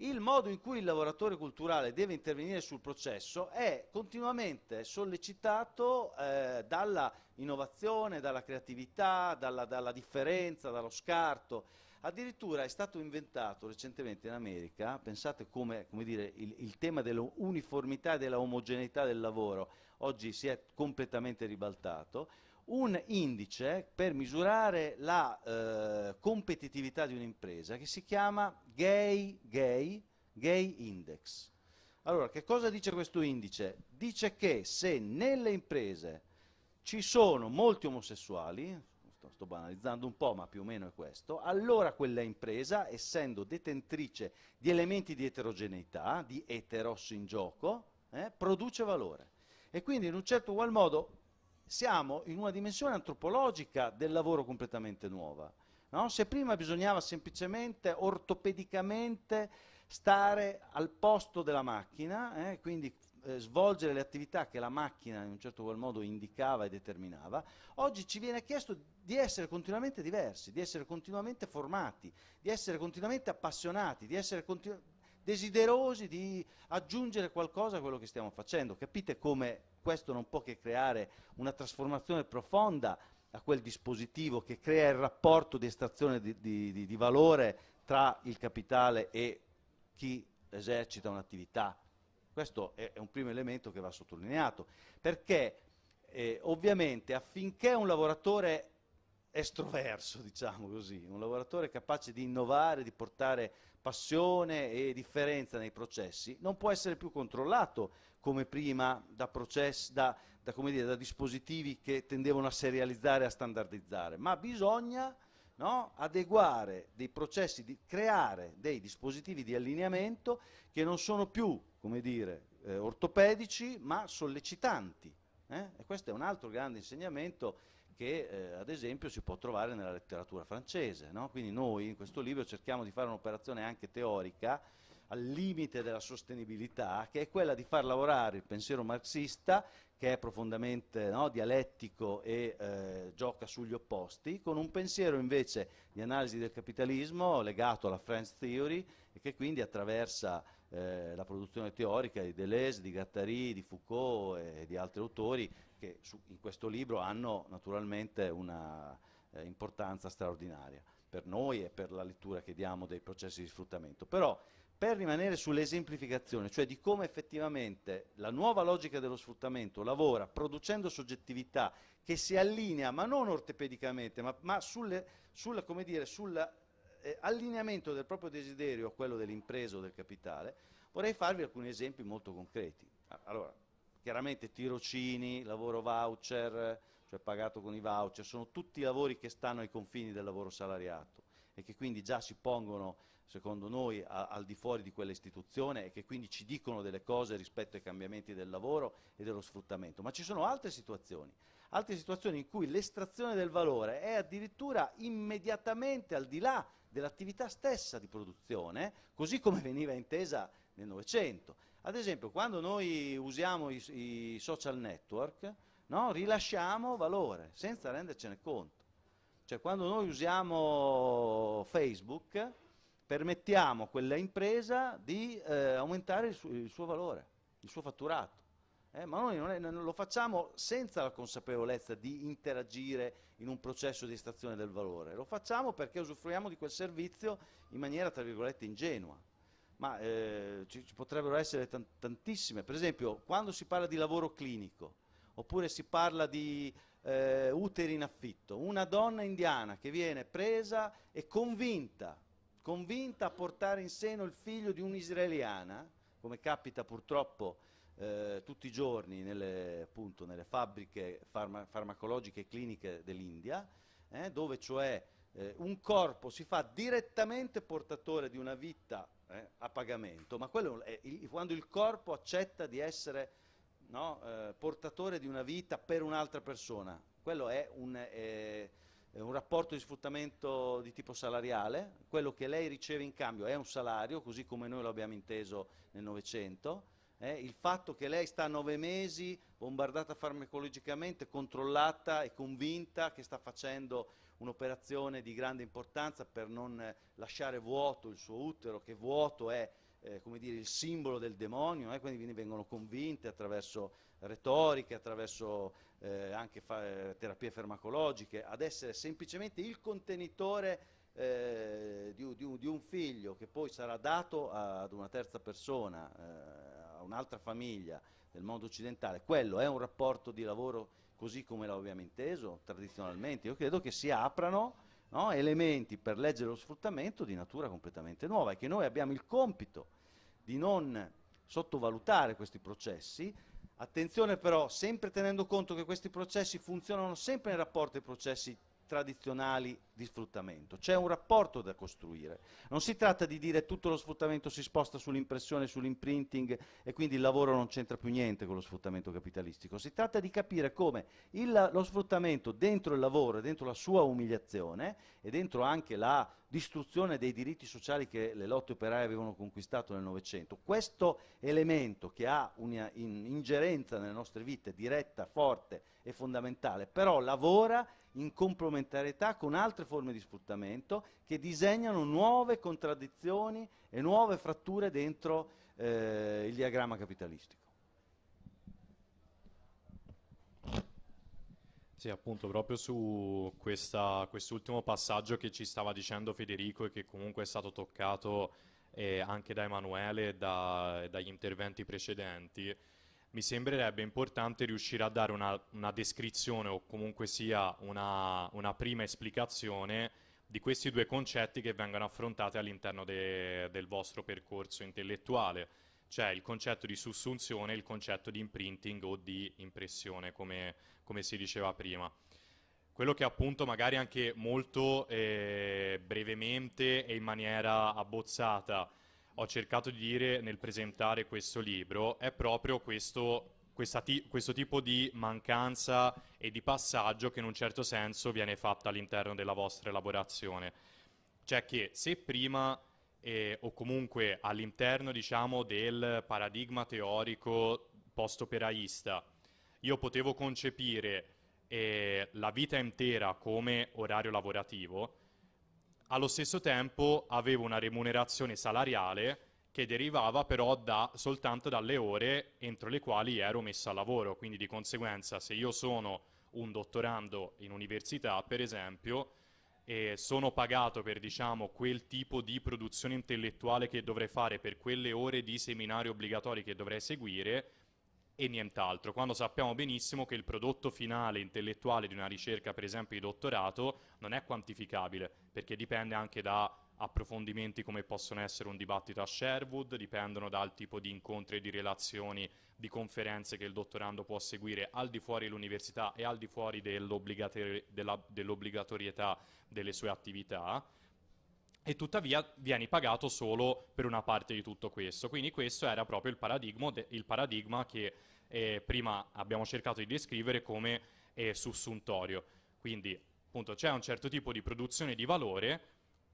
Il modo in cui il lavoratore culturale deve intervenire sul processo è continuamente sollecitato eh, dalla innovazione, dalla creatività, dalla, dalla differenza, dallo scarto. Addirittura è stato inventato recentemente in America, pensate come, come dire, il, il, tema dell'uniformità e della omogeneità del lavoro oggi si è completamente ribaltato, un indice per misurare la eh, competitività di un'impresa che si chiama Gay, Gay, Gay Index. Allora, che cosa dice questo indice? Dice che se nelle imprese ci sono molti omosessuali, sto, sto banalizzando un po', ma più o meno è questo, allora quella impresa, essendo detentrice di elementi di eterogeneità, di eteros in gioco, eh, produce valore. E quindi in un certo qual modo siamo in una dimensione antropologica del lavoro completamente nuova. No? Se prima bisognava semplicemente ortopedicamente stare al posto della macchina, eh, quindi eh, svolgere le attività che la macchina in un certo qual modo indicava e determinava, oggi ci viene chiesto di essere continuamente diversi, di essere continuamente formati, di essere continuamente appassionati, di essere continu- desiderosi di aggiungere qualcosa a quello che stiamo facendo. Capite come questo non può che creare una trasformazione profonda a quel dispositivo che crea il rapporto di estrazione di, di, di valore tra il capitale e chi esercita un'attività. Questo è, è un primo elemento che va sottolineato, perché eh, ovviamente affinché un lavoratore estroverso, diciamo così, un lavoratore capace di innovare, di portare passione e differenza nei processi, non può essere più controllato come prima da, process, da, da, come dire, da dispositivi che tendevano a serializzare e a standardizzare, ma bisogna no, adeguare dei processi, di, creare dei dispositivi di allineamento che non sono più come dire, eh, ortopedici ma sollecitanti. Eh? E questo è un altro grande insegnamento che eh, ad esempio si può trovare nella letteratura francese. No? Quindi noi in questo libro cerchiamo di fare un'operazione anche teorica al limite della sostenibilità, che è quella di far lavorare il pensiero marxista, che è profondamente no, dialettico e eh, gioca sugli opposti, con un pensiero invece di analisi del capitalismo legato alla French Theory e che quindi attraversa eh, la produzione teorica di Deleuze, di Gattari, di Foucault e di altri autori che su, in questo libro hanno naturalmente una eh, importanza straordinaria per noi e per la lettura che diamo dei processi di sfruttamento. Però per rimanere sull'esemplificazione, cioè di come effettivamente la nuova logica dello sfruttamento lavora producendo soggettività che si allinea, ma non ortopedicamente, ma, ma sull'allineamento eh, del proprio desiderio a quello dell'impresa o del capitale, vorrei farvi alcuni esempi molto concreti. Ah, allora, chiaramente tirocini, lavoro voucher, cioè pagato con i voucher, sono tutti lavori che stanno ai confini del lavoro salariato e che quindi già si pongono secondo noi, a, al di fuori di quell'istituzione e che quindi ci dicono delle cose rispetto ai cambiamenti del lavoro e dello sfruttamento. Ma ci sono altre situazioni, altre situazioni in cui l'estrazione del valore è addirittura immediatamente al di là dell'attività stessa di produzione, così come veniva intesa nel Novecento. Ad esempio, quando noi usiamo i, i social network, no, rilasciamo valore senza rendercene conto. Cioè, quando noi usiamo Facebook, permettiamo a quella impresa di eh, aumentare il, su il, suo valore, il suo fatturato. Eh, ma noi non, è, non, lo facciamo senza la consapevolezza di interagire in un processo di estrazione del valore, lo facciamo perché usufruiamo di quel servizio in maniera, tra virgolette, ingenua. Ma eh, ci, ci, potrebbero essere tantissime, per esempio quando si parla di lavoro clinico, oppure si parla di eh, uteri in affitto, una donna indiana che viene presa e convinta convinta a portare in seno il figlio di un'israeliana, come capita purtroppo eh, tutti i giorni nelle, appunto, nelle fabbriche farma farmacologiche e cliniche dell'India, eh, dove cioè eh, un corpo si fa direttamente portatore di una vita eh, a pagamento, ma quello è il, quando il corpo accetta di essere no, eh, portatore di una vita per un'altra persona. Quello è un eh, eh, un rapporto di sfruttamento di tipo salariale, quello che lei riceve in cambio è un salario, così come noi lo abbiamo inteso nel Novecento, eh, il fatto che lei sta nove mesi bombardata farmacologicamente, controllata e convinta che sta facendo un'operazione di grande importanza per non lasciare vuoto il suo utero, che vuoto è eh, come dire, il simbolo del demonio, eh, quindi vengono convinte attraverso retoriche, attraverso eh, anche terapie farmacologiche, ad essere semplicemente il contenitore eh, di, di, di, un figlio che poi sarà dato a, ad una terza persona, eh, a un'altra famiglia del mondo occidentale. Quello è un rapporto di lavoro così come l'abbiamo inteso tradizionalmente. Io credo che si aprano... No? elementi per leggere lo sfruttamento di natura completamente nuova e che noi abbiamo il compito di non sottovalutare questi processi, attenzione però sempre tenendo conto che questi processi funzionano sempre in rapporto ai processi tradizionali di sfruttamento. C'è un rapporto da costruire. Non si tratta di dire tutto lo sfruttamento si sposta sull'impressione, sull'imprinting e quindi il lavoro non c'entra più niente con lo sfruttamento capitalistico. Si tratta di capire come il, lo sfruttamento dentro il lavoro e dentro la sua umiliazione e dentro anche la distruzione dei diritti sociali che le lotte operaie avevano conquistato nel Novecento, questo elemento che ha un'ingerenza nelle nostre vite diretta, forte e fondamentale, però lavora in complementarietà con altre forme di sfruttamento che disegnano nuove contraddizioni e nuove fratture dentro eh, il diagramma capitalistico. Sì, appunto, proprio su questa, quest'ultimo passaggio che ci stava dicendo Federico e che comunque è stato toccato eh, anche da Emanuele e da, dagli interventi precedenti, mi sembrerebbe importante riuscire a dare una, una descrizione o comunque sia una, una, prima esplicazione di questi due concetti che vengono affrontati all'interno de, del vostro percorso intellettuale, cioè il concetto di sussunzione e il concetto di imprinting o di impressione, come, come si diceva prima quello che appunto magari anche molto eh, brevemente e in maniera abbozzata ho cercato di dire nel presentare questo libro è proprio questo, ti, questo tipo di mancanza e di passaggio che in un certo senso viene fatta all'interno della vostra elaborazione. Cioè che se prima eh, o comunque all'interno diciamo, del paradigma teorico post-operaista io potevo concepire eh, la vita intera come orario lavorativo, allo stesso tempo avevo una remunerazione salariale che derivava però da, soltanto dalle ore entro le quali ero messo a lavoro, quindi di conseguenza se io sono un dottorando in università, per esempio, e sono pagato per diciamo, quel tipo di produzione intellettuale che dovrei fare per quelle ore di seminari obbligatori che dovrei seguire, e nient'altro, quando sappiamo benissimo che il prodotto finale intellettuale di una ricerca, per esempio di dottorato, non è quantificabile, perché dipende anche da approfondimenti come possono essere un dibattito a Sherwood, dipendono dal tipo di incontri, di relazioni, di conferenze che il dottorando può seguire al di fuori dell'università e al di fuori dell'obbligatorietà delle sue attività e tuttavia vieni pagato solo per una parte di tutto questo. Quindi questo era proprio il paradigma, de- il paradigma che eh, prima abbiamo cercato di descrivere come eh, sussuntorio. Quindi appunto c'è un certo tipo di produzione di valore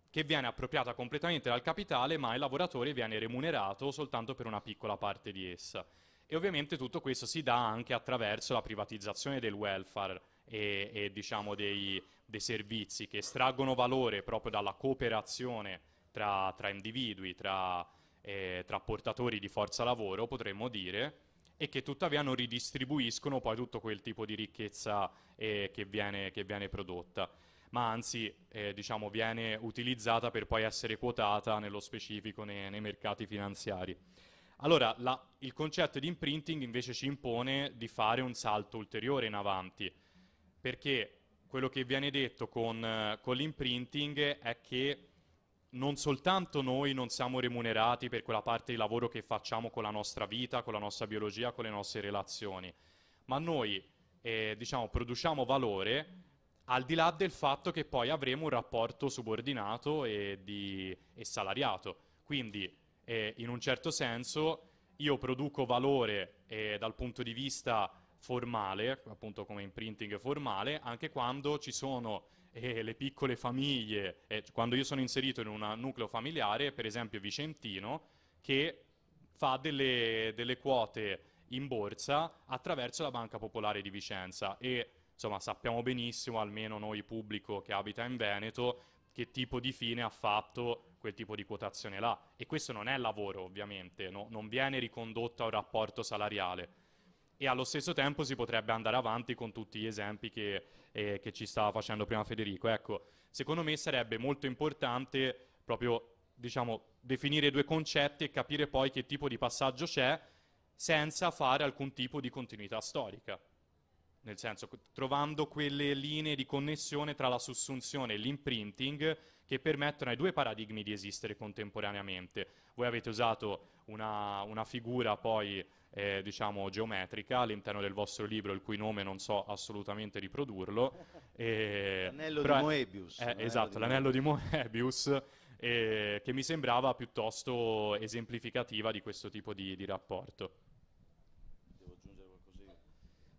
che viene appropriata completamente dal capitale, ma il lavoratore viene remunerato soltanto per una piccola parte di essa. E ovviamente tutto questo si dà anche attraverso la privatizzazione del welfare, e, e diciamo dei, dei, servizi che estraggono valore proprio dalla cooperazione tra, tra individui, tra, eh, tra portatori di forza lavoro, potremmo dire, e che tuttavia non ridistribuiscono poi tutto quel tipo di ricchezza eh, che, viene, che, viene, prodotta, ma anzi eh, diciamo, viene utilizzata per poi essere quotata nello specifico nei, nei mercati finanziari. Allora, la, il concetto di imprinting invece ci impone di fare un salto ulteriore in avanti, perché quello che viene detto con, con l'imprinting è che non soltanto noi non siamo remunerati per quella parte di lavoro che facciamo con la nostra vita, con la nostra biologia, con le nostre relazioni, ma noi eh, diciamo, produciamo valore al di là del fatto che poi avremo un rapporto subordinato e, di, e salariato. Quindi eh, in un certo senso io produco valore eh, dal punto di vista formale, appunto come imprinting formale, anche quando ci sono eh, le piccole famiglie, eh, quando io sono inserito in un nucleo familiare, per esempio Vicentino, che fa delle, delle quote in borsa attraverso la Banca Popolare di Vicenza e insomma sappiamo benissimo, almeno noi pubblico che abita in Veneto, che tipo di fine ha fatto quel tipo di quotazione là. E questo non è lavoro, ovviamente, no? non viene ricondotto a un rapporto salariale, e allo stesso tempo si potrebbe andare avanti con tutti gli esempi che, eh, che ci stava facendo prima Federico. Ecco, secondo me sarebbe molto importante proprio diciamo, definire due concetti e capire poi che tipo di passaggio c'è senza fare alcun tipo di continuità storica. Nel senso, trovando quelle linee di connessione tra la sussunzione e l'imprinting che permettono ai due paradigmi di esistere contemporaneamente. Voi avete usato una, una figura poi eh, diciamo, geometrica all'interno del vostro libro, il cui nome non so assolutamente riprodurlo. l'anello di Moebius. Eh, l'anello esatto, l'anello di Moebius, eh, che mi sembrava piuttosto esemplificativa di questo tipo di, di rapporto.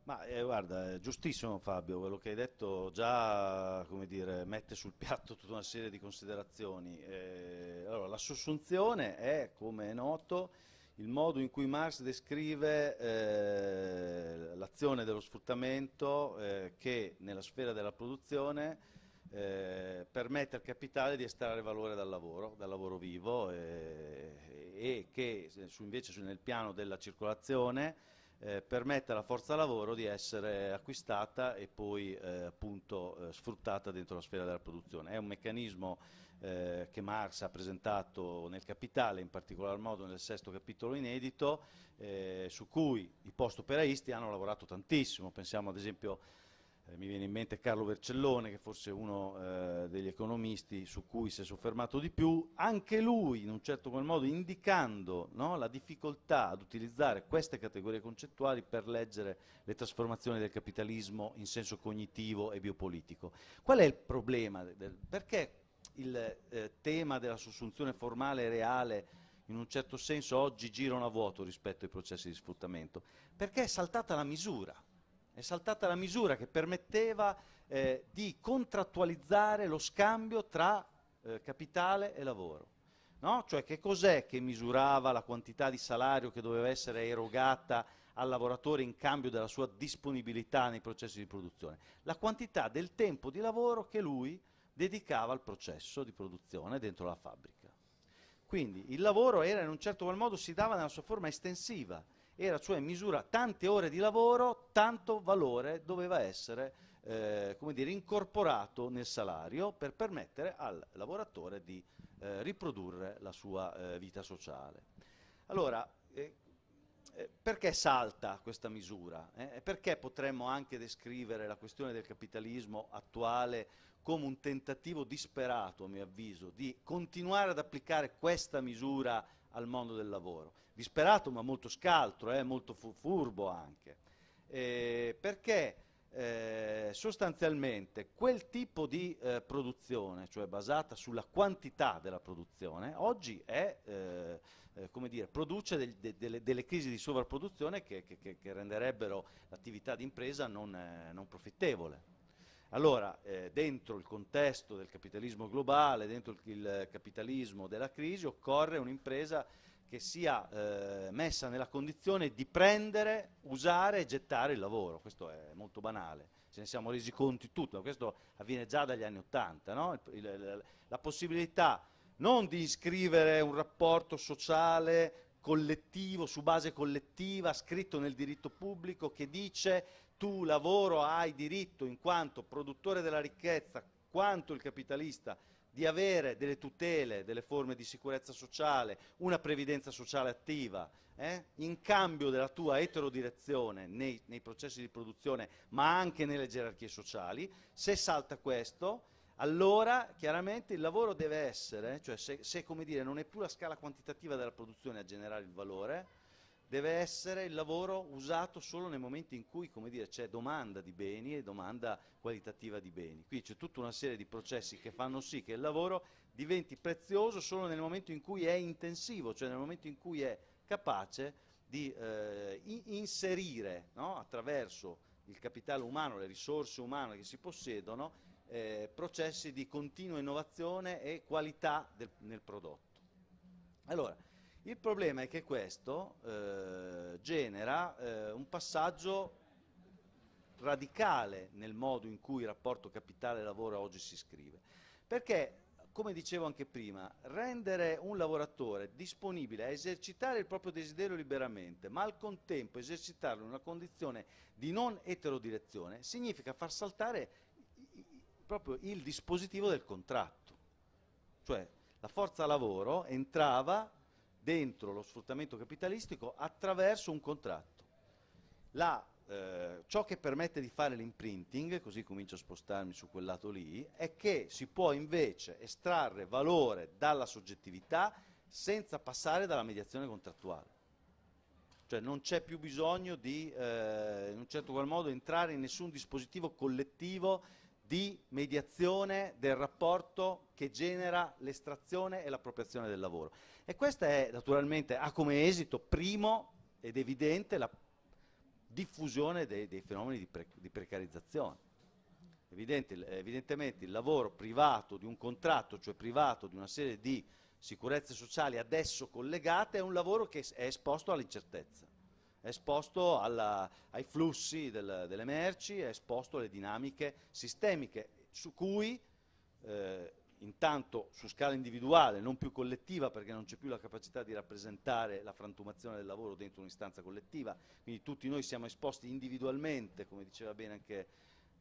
Ma eh, guarda, è giustissimo Fabio, quello che hai detto già dire, mette sul piatto tutta una serie di considerazioni. Eh, allora, la sussunzione è, come è noto, il modo in cui Marx descrive eh, l'azione dello sfruttamento eh, che nella sfera della produzione eh, permette al capitale di estrarre valore dal lavoro, dal lavoro vivo eh, e che eh, su, invece nel piano della circolazione eh, permette alla forza lavoro di essere acquistata e poi appunto, sfruttata dentro la sfera della produzione. È un meccanismo eh, che Marx ha presentato nel Capitale, in particolar modo nel sesto capitolo inedito, eh, su cui i post-operaisti hanno lavorato tantissimo. Pensiamo ad esempio, eh, mi viene in mente Carlo Vercellone, che forse è uno eh, degli economisti su cui si è soffermato di più, anche lui in un certo qual modo indicando no, la difficoltà ad utilizzare queste categorie concettuali per leggere le trasformazioni del capitalismo in senso cognitivo e biopolitico. Qual è il problema? perché il eh, tema della sussunzione formale e reale in un certo senso oggi girano a vuoto rispetto ai processi di sfruttamento, perché è saltata la misura, è saltata la misura che permetteva eh, di contrattualizzare lo scambio tra eh, capitale e lavoro. No? Cioè che cos'è che misurava la quantità di salario che doveva essere erogata al lavoratore in cambio della sua disponibilità nei processi di produzione? La quantità del tempo di lavoro che lui dedicava al processo di produzione dentro la fabbrica. Quindi il lavoro era in un certo qual modo si dava nella sua forma estensiva, era cioè misura tante ore di lavoro, tanto valore doveva essere eh, dire, incorporato nel salario per permettere al lavoratore di eh, riprodurre la sua eh, vita sociale. Allora, eh, eh, perché salta questa misura? Eh, perché potremmo anche descrivere la questione del capitalismo attuale come un tentativo disperato, a mio avviso, di continuare ad applicare questa misura al mondo del lavoro. Disperato ma molto scaltro, eh, molto fu furbo anche, eh, perché eh, sostanzialmente quel tipo di eh, produzione, cioè basata sulla quantità della produzione, oggi è, eh, eh, dire, produce del, de, delle, delle, crisi di sovrapproduzione che, che, che renderebbero l'attività di impresa non, non profittevole. Allora, eh, dentro il contesto del capitalismo globale, dentro il, il capitalismo della crisi, occorre un'impresa che sia eh, messa nella condizione di prendere, usare e gettare il lavoro. Questo è molto banale, ce ne siamo resi conti tutti, ma questo avviene già dagli anni Ottanta. No? La possibilità non di iscrivere un rapporto sociale collettivo, su base collettiva, scritto nel diritto pubblico, che dice tu lavoro hai diritto in quanto produttore della ricchezza, quanto il capitalista, di avere delle tutele, delle forme di sicurezza sociale, una previdenza sociale attiva, eh? in cambio della tua eterodirezione nei, nei, processi di produzione, ma anche nelle gerarchie sociali, se salta questo, allora chiaramente il lavoro deve essere, cioè se, se dire, non è più la scala quantitativa della produzione a generare il valore, deve essere il lavoro usato solo nei momenti in cui c'è domanda di beni e domanda qualitativa di beni. Qui c'è tutta una serie di processi che fanno sì che il lavoro diventi prezioso solo nel momento in cui è intensivo, cioè nel momento in cui è capace di eh, inserire no, attraverso il capitale umano, le risorse umane che si possiedono, eh, processi di continua innovazione e qualità del, nel prodotto. Allora, il problema è che questo eh, genera eh, un passaggio radicale nel modo in cui il rapporto capitale-lavoro oggi si scrive. Perché, come dicevo anche prima, rendere un lavoratore disponibile a esercitare il proprio desiderio liberamente, ma al contempo esercitarlo in una condizione di non eterodirezione, significa far saltare proprio il dispositivo del contratto. Cioè, la forza lavoro entrava dentro lo sfruttamento capitalistico attraverso un contratto. La, eh, ciò che permette di fare l'imprinting, così comincio a spostarmi su quel lato lì, è che si può invece estrarre valore dalla soggettività senza passare dalla mediazione contrattuale. Cioè non c'è più bisogno di, eh, in un certo qual modo, entrare in nessun dispositivo collettivo di mediazione del rapporto che genera l'estrazione e l'appropriazione del lavoro. E questa è naturalmente, ha come esito primo ed evidente la diffusione dei, dei fenomeni di, pre, di precarizzazione. Evidente, evidentemente il lavoro privato di un contratto, cioè privato di una serie di sicurezze sociali adesso collegate, è un lavoro che è esposto all'incertezza è esposto alla, ai flussi del, delle merci, è esposto alle dinamiche sistemiche su cui eh, intanto su scala individuale, non più collettiva perché non c'è più la capacità di rappresentare la frantumazione del lavoro dentro un'istanza collettiva, quindi tutti noi siamo esposti individualmente, come diceva bene anche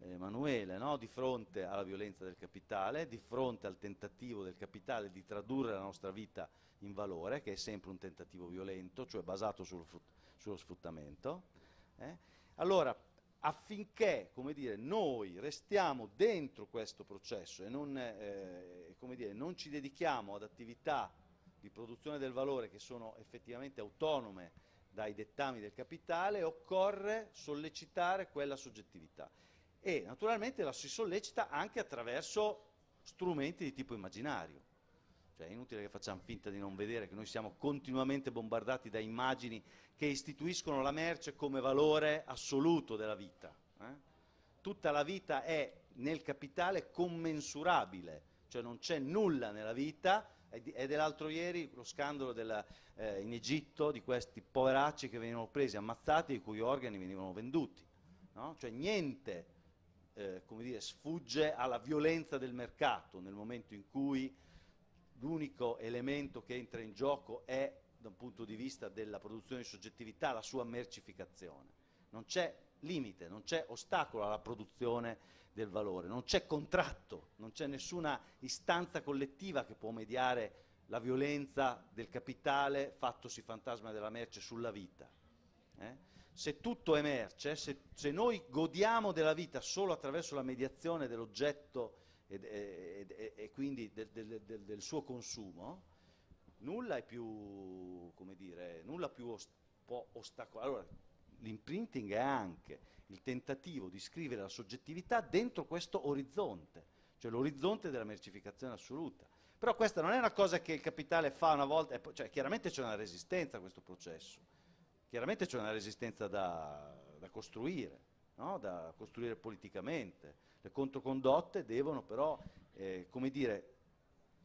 eh, Emanuele, no? di fronte alla violenza del capitale, di fronte al tentativo del capitale di tradurre la nostra vita in valore, che è sempre un tentativo violento, cioè basato sul frutto sullo sfruttamento. Eh? Allora, affinché dire, noi restiamo dentro questo processo e non, eh, eh dire, non ci dedichiamo ad attività di produzione del valore che sono effettivamente autonome dai dettami del capitale, occorre sollecitare quella soggettività. E naturalmente la si sollecita anche attraverso strumenti di tipo immaginario. Cioè è inutile che facciamo finta di non vedere che noi siamo continuamente bombardati da immagini che istituiscono la merce come valore assoluto della vita. Eh? Tutta la vita è nel capitale commensurabile, cioè non c'è nulla nella vita. è dell'altro ieri lo scandalo della, eh, in Egitto di questi poveracci che venivano presi, ammazzati, i cui organi venivano venduti. No? Cioè niente eh, dire, sfugge alla violenza del mercato nel momento in cui l'unico elemento che entra in gioco è, da un punto di vista della produzione di soggettività, la sua mercificazione. Non c'è limite, non c'è ostacolo alla produzione del valore, non c'è contratto, non c'è nessuna istanza collettiva che può mediare la violenza del capitale fattosi fantasma della merce sulla vita. Eh? Se tutto è merce, se, se noi godiamo della vita solo attraverso la mediazione dell'oggetto e, quindi del, del, del, del, suo consumo, nulla è più, come dire, nulla più ost- può ostacolare. Allora, l'imprinting è anche il tentativo di scrivere la soggettività dentro questo orizzonte, cioè l'orizzonte della mercificazione assoluta. Però questa non è una cosa che il capitale fa una volta, cioè chiaramente c'è una resistenza a questo processo, chiaramente c'è una resistenza da, da costruire, no? da costruire politicamente le controcondotte devono però, eh, come dire,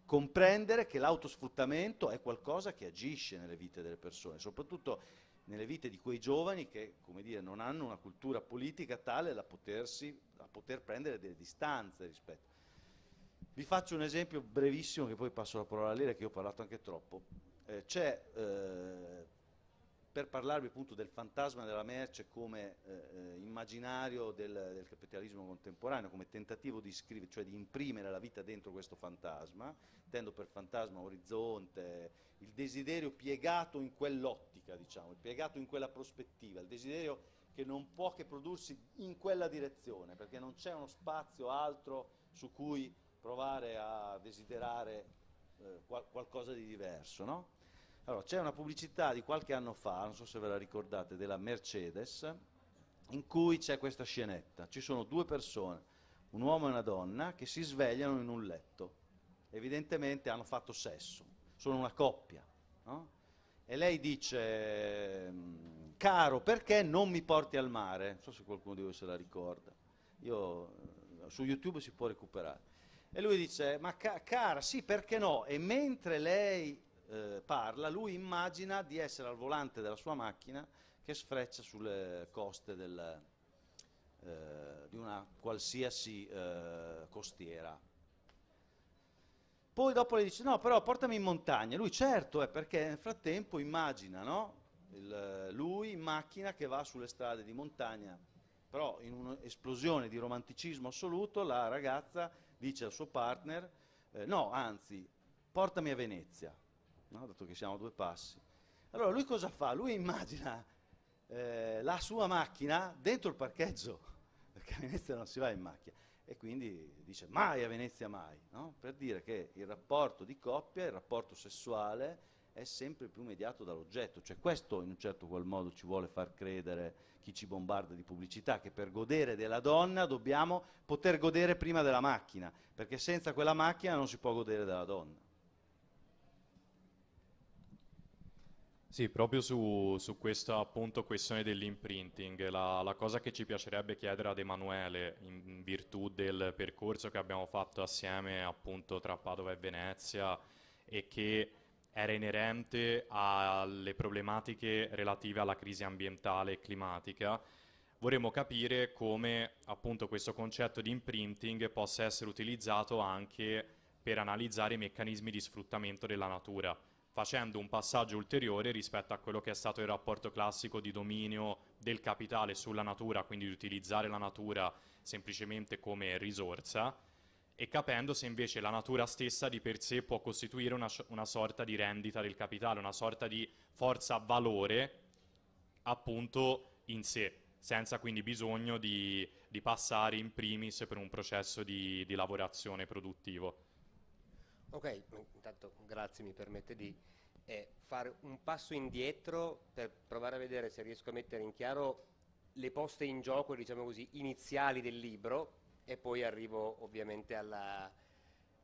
comprendere che l'autosfruttamento è qualcosa che agisce nelle vite delle persone, soprattutto nelle vite di quei giovani che, come dire, non hanno una cultura politica tale da, potersi, da poter prendere delle distanze rispetto. Vi faccio un esempio brevissimo che poi passo la parola a Lera, che io ho parlato anche troppo. Eh, c'è eh, per parlarvi appunto del fantasma della merce come eh, eh, immaginario del, del, capitalismo contemporaneo, come tentativo di scrivere, cioè di imprimere la vita dentro questo fantasma, tendo per fantasma orizzonte, il desiderio piegato in quell'ottica, diciamo, piegato in quella prospettiva, il desiderio che non può che prodursi in quella direzione, perché non c'è uno spazio altro su cui provare a desiderare eh, qual- qualcosa di diverso, no? Allora, c'è una pubblicità di qualche anno fa, non so se ve la ricordate, della Mercedes, in cui c'è questa scenetta. Ci sono due persone, un uomo e una donna, che si svegliano in un letto. Evidentemente hanno fatto sesso, sono una coppia. No? E lei dice, mm, caro, perché non mi porti al mare? Non so se qualcuno di voi se la ricorda. Io, eh, su YouTube si può recuperare. E lui dice, ma ca- cara, sì, perché no? E mentre lei eh, parla, lui immagina di essere al volante della sua macchina che sfreccia sulle coste del, eh, di una qualsiasi eh, costiera. Poi dopo le dice, no, però portami in montagna. Lui certo è perché nel frattempo immagina, no? Il, lui in macchina che va sulle strade di montagna. Però in un'esplosione di romanticismo assoluto la ragazza dice al suo partner, eh, no, anzi, portami a Venezia no? dato che siamo a due passi. Allora lui cosa fa? Lui immagina eh, la sua macchina dentro il parcheggio, <laughs> perché a Venezia non si va in macchina, e quindi dice mai a Venezia mai, no? per dire che il rapporto di coppia, il rapporto sessuale è sempre più mediato dall'oggetto, cioè questo in un certo qual modo ci vuole far credere chi ci bombarda di pubblicità, che per godere della donna dobbiamo poter godere prima della macchina, perché senza quella macchina non si può godere della donna. Sì, proprio su, su questa appunto questione dell'imprinting, la, la, cosa che ci piacerebbe chiedere ad Emanuele in virtù del percorso che abbiamo fatto assieme appunto tra Padova e Venezia e che era inerente alle problematiche relative alla crisi ambientale e climatica, vorremmo capire come appunto questo concetto di imprinting possa essere utilizzato anche per analizzare i meccanismi di sfruttamento della natura facendo un passaggio ulteriore rispetto a quello che è stato il rapporto classico di dominio del capitale sulla natura, quindi di utilizzare la natura semplicemente come risorsa, e capendo se invece la natura stessa di per sé può costituire una, una sorta di rendita del capitale, una sorta di forza valore appunto in sé, senza quindi bisogno di, di passare in primis per un processo di, di lavorazione produttivo. Ok, oh, intanto grazie, mi permette di eh, fare un passo indietro per provare a vedere se riesco a mettere in chiaro le poste in gioco, diciamo così, iniziali del libro e poi arrivo ovviamente alla,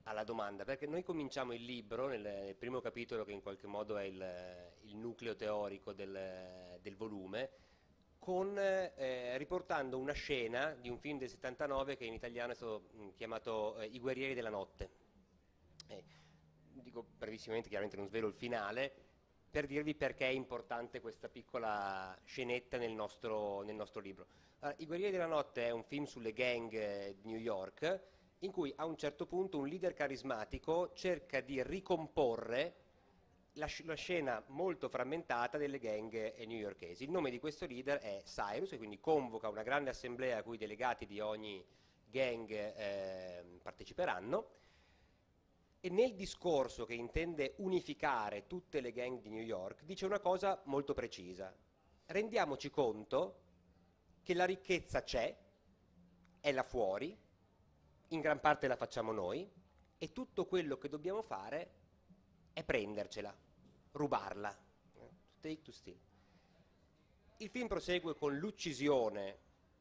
alla domanda, perché noi cominciamo il libro nel, nel, primo capitolo che in qualche modo è il, il nucleo teorico del, del volume, con, eh, riportando una scena di un film del 79 che in italiano è stato mh, mm, chiamato eh, I guerrieri della notte eh, dico brevissimamente, chiaramente non svelo il finale, per dirvi perché è importante questa piccola scenetta nel nostro, nel nostro libro. Allora, eh, I Guerrieri della Notte è un film sulle gang eh, di New York in cui a un certo punto un leader carismatico cerca di ricomporre la, la, scena molto frammentata delle gang eh, newyorkesi. Il nome di questo leader è Cyrus e quindi convoca una grande assemblea a cui i delegati di ogni gang eh, parteciperanno e nel discorso che intende unificare tutte le gang di New York dice una cosa molto precisa. Rendiamoci conto che la ricchezza c'è, è là fuori, in gran parte la facciamo noi e tutto quello che dobbiamo fare è prendercela, rubarla. Take to steal. Il film prosegue con l'uccisione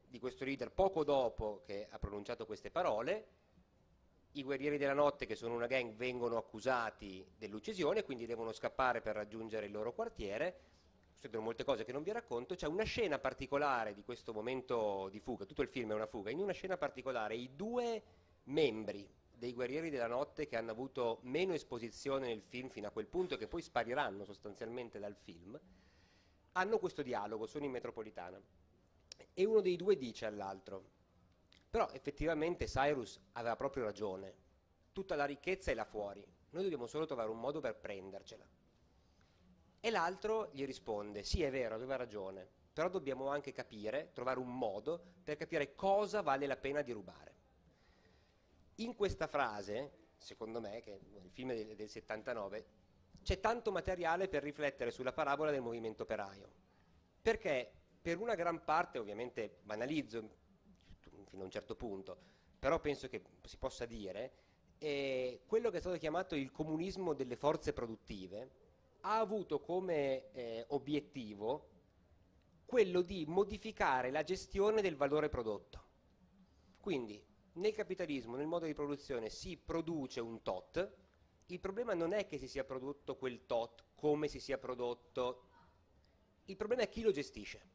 di questo leader poco dopo che ha pronunciato queste parole i guerrieri della notte che sono una gang vengono accusati dell'uccisione, quindi devono scappare per raggiungere il loro quartiere. Succedono molte cose che non vi racconto. C'è una scena particolare di questo momento di fuga, tutto il film è una fuga. In una scena particolare i due membri dei guerrieri della notte che hanno avuto meno esposizione nel film fino a quel punto e che poi spariranno sostanzialmente dal film, hanno questo dialogo, sono in metropolitana. E uno dei due dice all'altro, però effettivamente Cyrus aveva proprio ragione. Tutta la ricchezza è là fuori, noi dobbiamo solo trovare un modo per prendercela. E l'altro gli risponde, sì è vero, aveva ragione, però dobbiamo anche capire, trovare un modo per capire cosa vale la pena di rubare. In questa frase, secondo me, che è il film del, del 79, c'è tanto materiale per riflettere sulla parabola del movimento operaio, perché per una gran parte, ovviamente banalizzo, fino a un certo punto, però penso che si possa dire, eh, quello che è stato chiamato il comunismo delle forze produttive ha avuto come eh, obiettivo quello di modificare la gestione del valore prodotto. Quindi nel capitalismo, nel modo di produzione, si produce un tot, il problema non è che si sia prodotto quel tot, come si sia prodotto, il problema è chi lo gestisce.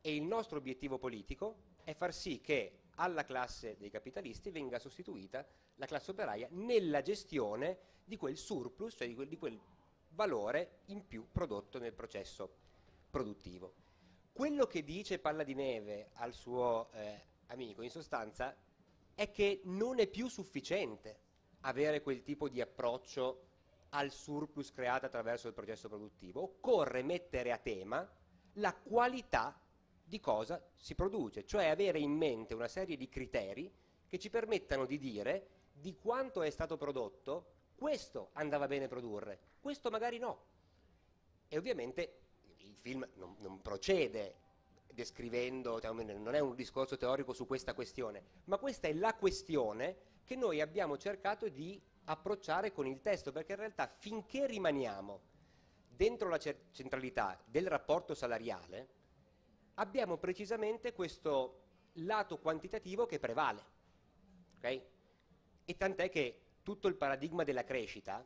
E il nostro obiettivo politico è far sì che alla classe dei capitalisti venga sostituita la classe operaia nella gestione di quel surplus, cioè di quel, di quel valore in più prodotto nel processo produttivo. Quello che dice Palla di Neve al suo eh, amico, in sostanza, è che non è più sufficiente avere quel tipo di approccio al surplus creato attraverso il processo produttivo, occorre mettere a tema la qualità di cosa si produce, cioè avere in mente una serie di criteri che ci permettano di dire di quanto è stato prodotto, questo andava bene produrre, questo magari no. E ovviamente il film non, non procede descrivendo, diciamo, non è un discorso teorico su questa questione, ma questa è la questione che noi abbiamo cercato di approcciare con il testo, perché in realtà finché rimaniamo dentro la centralità del rapporto salariale, abbiamo precisamente questo lato quantitativo che prevale. Okay? E tant'è che tutto il paradigma della crescita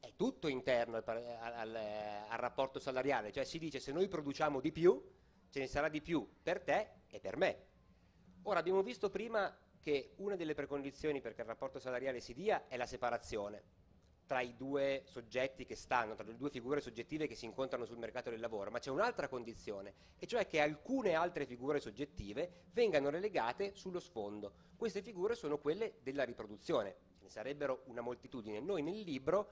è tutto interno al, al, eh, al, rapporto salariale, cioè si dice se noi produciamo di più, ce ne sarà di più per te e per me. Ora abbiamo visto prima che una delle precondizioni perché il rapporto salariale si dia è la separazione tra i due soggetti che stanno, tra le due figure soggettive che si incontrano sul mercato del lavoro, ma c'è un'altra condizione, e cioè che alcune altre figure soggettive vengano relegate sullo sfondo. Queste figure sono quelle della riproduzione, ce ne sarebbero una moltitudine. Noi nel libro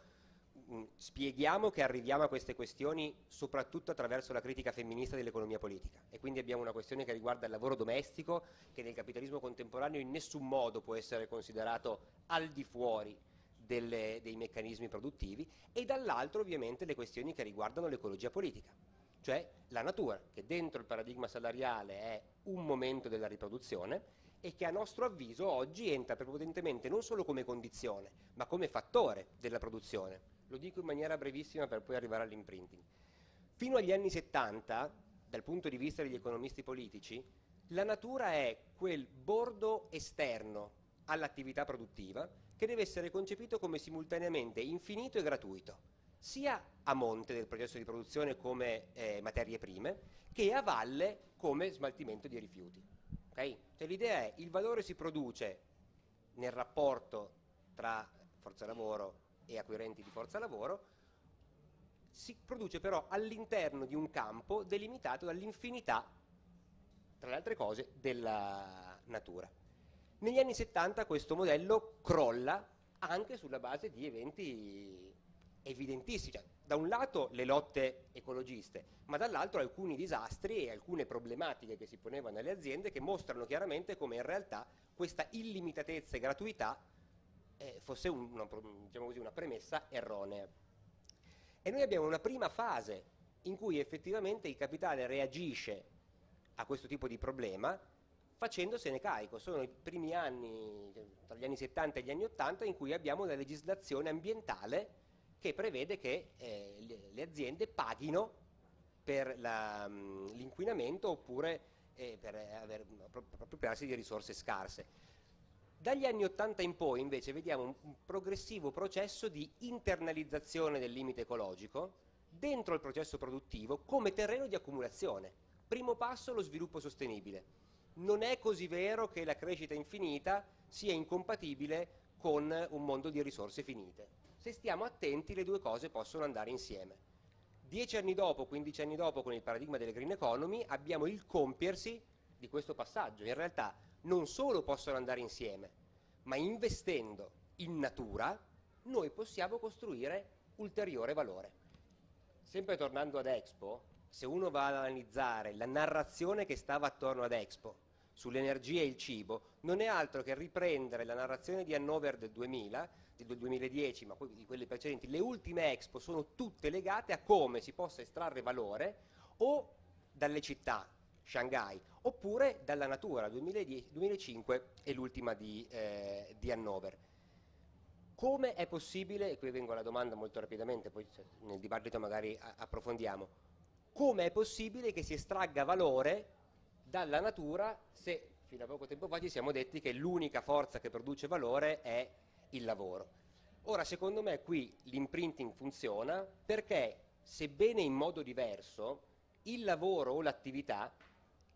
mh, mm, spieghiamo che arriviamo a queste questioni soprattutto attraverso la critica femminista dell'economia politica e quindi abbiamo una questione che riguarda il lavoro domestico che nel capitalismo contemporaneo in nessun modo può essere considerato al di fuori delle, dei meccanismi produttivi e dall'altro ovviamente le questioni che riguardano l'ecologia politica, cioè la natura, che dentro il paradigma salariale è un momento della riproduzione e che a nostro avviso oggi entra prepotentemente non solo come condizione, ma come fattore della produzione. Lo dico in maniera brevissima per poi arrivare all'imprinting. Fino agli anni 70, dal punto di vista degli economisti politici, la natura è quel bordo esterno all'attività produttiva che deve essere concepito come simultaneamente infinito e gratuito, sia a monte del processo di produzione come eh, materie prime, che a valle come smaltimento di rifiuti. Okay? Cioè, l'idea è che il valore si produce nel rapporto tra forza lavoro e acquirenti di forza lavoro, si produce però all'interno di un campo delimitato dall'infinità, tra le altre cose, della natura. Negli anni 70 questo modello crolla anche sulla base di eventi evidentissimi, cioè, da un lato le lotte ecologiste, ma dall'altro alcuni disastri e alcune problematiche che si ponevano alle aziende che mostrano chiaramente come in realtà questa illimitatezza e gratuità eh, fosse una, diciamo così, una premessa erronea. E noi abbiamo una prima fase in cui effettivamente il capitale reagisce a questo tipo di problema facendosene carico. Sono i primi anni, tra gli anni 70 e gli anni 80, in cui abbiamo una legislazione ambientale che prevede che eh, le aziende paghino per la, mh, mm, l'inquinamento oppure eh, per eh, aver, appropriarsi di risorse scarse. Dagli anni 80 in poi invece vediamo un progressivo processo di internalizzazione del limite ecologico dentro il processo produttivo come terreno di accumulazione. Primo passo lo sviluppo sostenibile non è così vero che la crescita infinita sia incompatibile con un mondo di risorse finite. Se stiamo attenti le due cose possono andare insieme. Dieci anni dopo, quindici anni dopo, con il paradigma delle green economy, abbiamo il compiersi di questo passaggio. In realtà non solo possono andare insieme, ma investendo in natura noi possiamo costruire ulteriore valore. Sempre tornando ad Expo, se uno va ad analizzare la narrazione che stava attorno ad Expo, sull'energia e il cibo non è altro che riprendere la narrazione di Hannover del 2000, del 2010, ma di quelle precedenti, le ultime Expo sono tutte legate a come si possa estrarre valore o dalle città, Shanghai, oppure dalla natura, 2010, 2005 è l'ultima di, eh, di Hannover. Come è possibile, e qui vengo alla domanda molto rapidamente, poi nel dibattito magari approfondiamo, come è possibile che si estragga valore dalla natura se fino a poco tempo fa ci siamo detti che l'unica forza che produce valore è il lavoro. Ora, secondo me qui l'imprinting funziona perché, sebbene in modo diverso, il lavoro o l'attività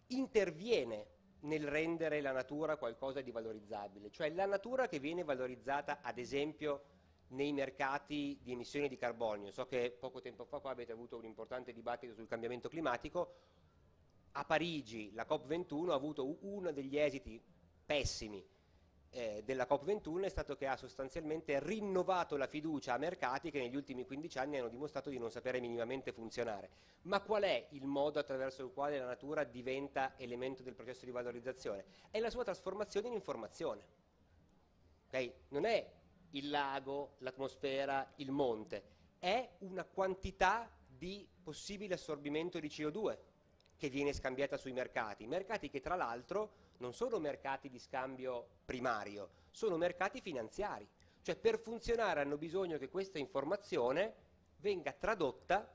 interviene nel rendere la natura qualcosa di valorizzabile, cioè la natura che viene valorizzata ad esempio nei mercati di emissioni di carbonio. So che poco tempo fa qua avete avuto un importante dibattito sul cambiamento climatico, a Parigi la COP21 ha avuto uno degli esiti pessimi eh, della COP21 è stato che ha sostanzialmente rinnovato la fiducia a mercati che negli ultimi 15 anni hanno dimostrato di non sapere minimamente funzionare. Ma qual è il modo attraverso il quale la natura diventa elemento del processo di valorizzazione? È la sua trasformazione in informazione. Okay? Non è il lago, l'atmosfera, il monte, è una quantità di possibile assorbimento di CO2 che viene scambiata sui mercati, mercati che tra l'altro non sono mercati di scambio primario, sono mercati finanziari, cioè per funzionare hanno bisogno che questa informazione venga tradotta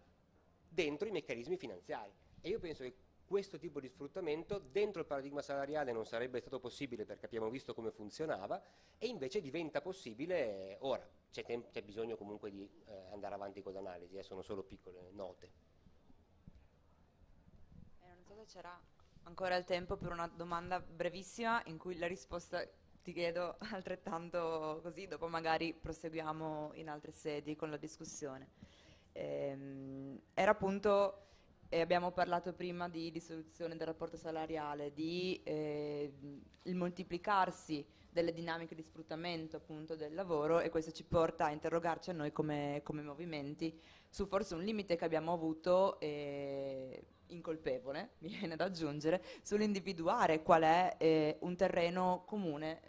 dentro i meccanismi finanziari e io penso che questo tipo di sfruttamento dentro il paradigma salariale non sarebbe stato possibile perché abbiamo visto come funzionava e invece diventa possibile ora. C'è, bisogno comunque di eh, andare avanti con l'analisi, eh, sono solo piccole note che c'era ancora il tempo per una domanda brevissima in cui la risposta ti chiedo <laughs> altrettanto così, dopo magari proseguiamo in altre sedi con la discussione. Ehm, era appunto, e abbiamo parlato prima di dissoluzione del rapporto salariale, di eh, il moltiplicarsi delle dinamiche di sfruttamento appunto del lavoro e questo ci porta a interrogarci a noi come, come movimenti su forse un limite che abbiamo avuto eh, incolpevole, <laughs> mi viene da aggiungere, sull'individuare qual è eh, un terreno comune,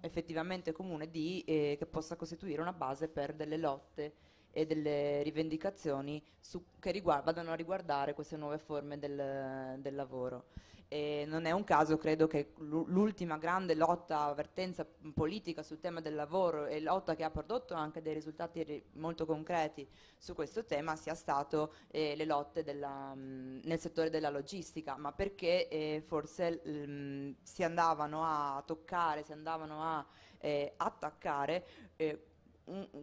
effettivamente comune, di, eh, che possa costituire una base per delle lotte e delle rivendicazioni su, che vadano a riguardare queste nuove forme del, del lavoro. E non è un caso, credo, che l'ultima grande lotta, avvertenza politica sul tema del lavoro e lotta che ha prodotto anche dei risultati molto concreti su questo tema sia stato eh, le lotte della, mh, nel settore della logistica, ma perché eh, forse mh, si andavano a toccare, si andavano a eh, attaccare eh,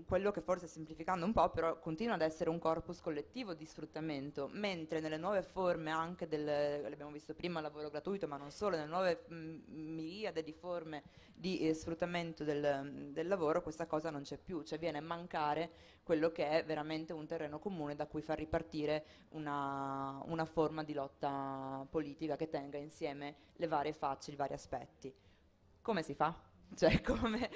quello che forse semplificando un po', però continua ad essere un corpus collettivo di sfruttamento, mentre nelle nuove forme anche del, l'abbiamo visto prima, lavoro gratuito, ma non solo, nelle nuove mm, miriade di forme di eh, sfruttamento del, del, lavoro questa cosa non c'è più, cioè viene a mancare quello che è veramente un terreno comune da cui far ripartire una, una forma di lotta politica che tenga insieme le varie facce, i vari aspetti. Come si fa? Cioè, <laughs> come,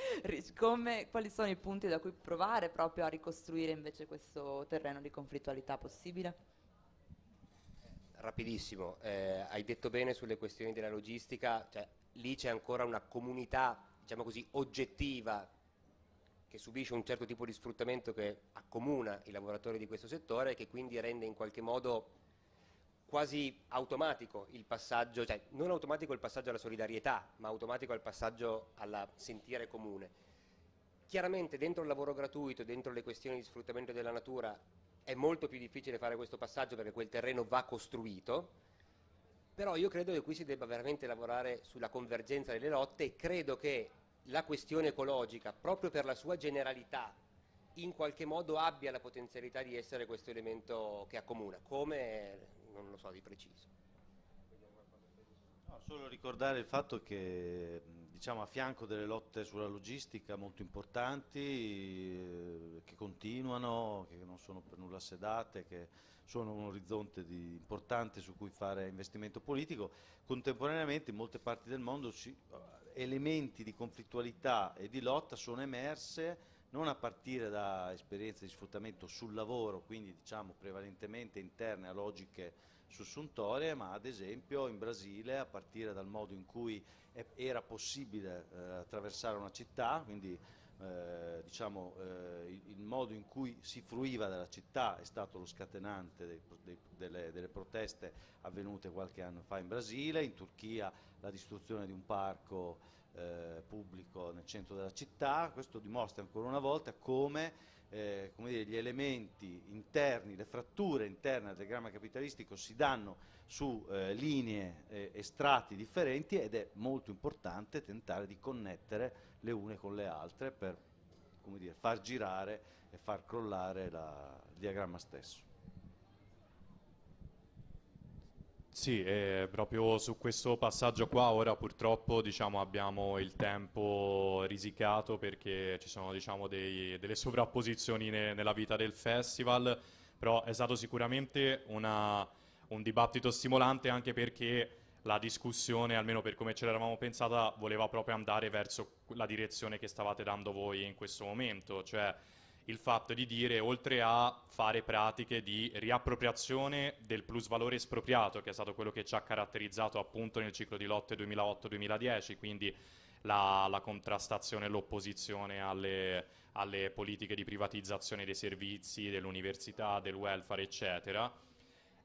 come, quali sono i punti da cui provare proprio a ricostruire invece questo terreno di conflittualità possibile? Rapidissimo, eh, hai detto bene sulle questioni della logistica, cioè, lì c'è ancora una comunità, diciamo così, oggettiva che subisce un certo tipo di sfruttamento che accomuna i lavoratori di questo settore e che quindi rende in qualche modo quasi automatico il passaggio, cioè non automatico il passaggio alla solidarietà, ma automatico il passaggio al sentire comune. Chiaramente dentro il lavoro gratuito, dentro le questioni di sfruttamento della natura, è molto più difficile fare questo passaggio perché quel terreno va costruito, però io credo che qui si debba veramente lavorare sulla convergenza delle lotte e credo che la questione ecologica, proprio per la sua generalità, in qualche modo abbia la potenzialità di essere questo elemento che accomuna, come non lo so di preciso. No, solo ricordare il fatto che diciamo, a fianco delle lotte sulla logistica molto importanti, eh, che continuano, che non sono per nulla sedate, che sono un orizzonte di, importante su cui fare investimento politico, contemporaneamente in molte parti del mondo ci, elementi di conflittualità e di lotta sono emerse non a partire da esperienze di sfruttamento sul lavoro, quindi diciamo prevalentemente interne a logiche sussuntorie, ma ad esempio in Brasile a partire dal modo in cui era possibile eh, attraversare una città, quindi eh, diciamo, eh, il, modo in cui si fruiva della città è stato lo scatenante dei, dei, delle, delle, proteste avvenute qualche anno fa in Brasile, in Turchia la distruzione di un parco eh, pubblico nel centro della città, questo dimostra ancora una volta come, eh, come dire, gli elementi interni, le fratture interne del diagramma capitalistico si danno su eh, linee e eh, strati differenti ed è molto importante tentare di connettere le une con le altre per dire, far girare e far crollare la, il diagramma stesso. Sì, eh, proprio su questo passaggio qua ora purtroppo diciamo, abbiamo il tempo risicato perché ci sono diciamo, dei, delle sovrapposizioni ne, nella vita del festival, però è stato sicuramente una, un dibattito stimolante anche perché la discussione, almeno per come ce l'eravamo pensata, voleva proprio andare verso la direzione che stavate dando voi in questo momento, cioè il fatto di dire, oltre a fare pratiche di riappropriazione del plusvalore espropriato, che è stato quello che ci ha caratterizzato appunto nel ciclo di lotte 2008-2010, quindi la, la contrastazione e l'opposizione alle, alle politiche di privatizzazione dei servizi, dell'università, del welfare, eccetera,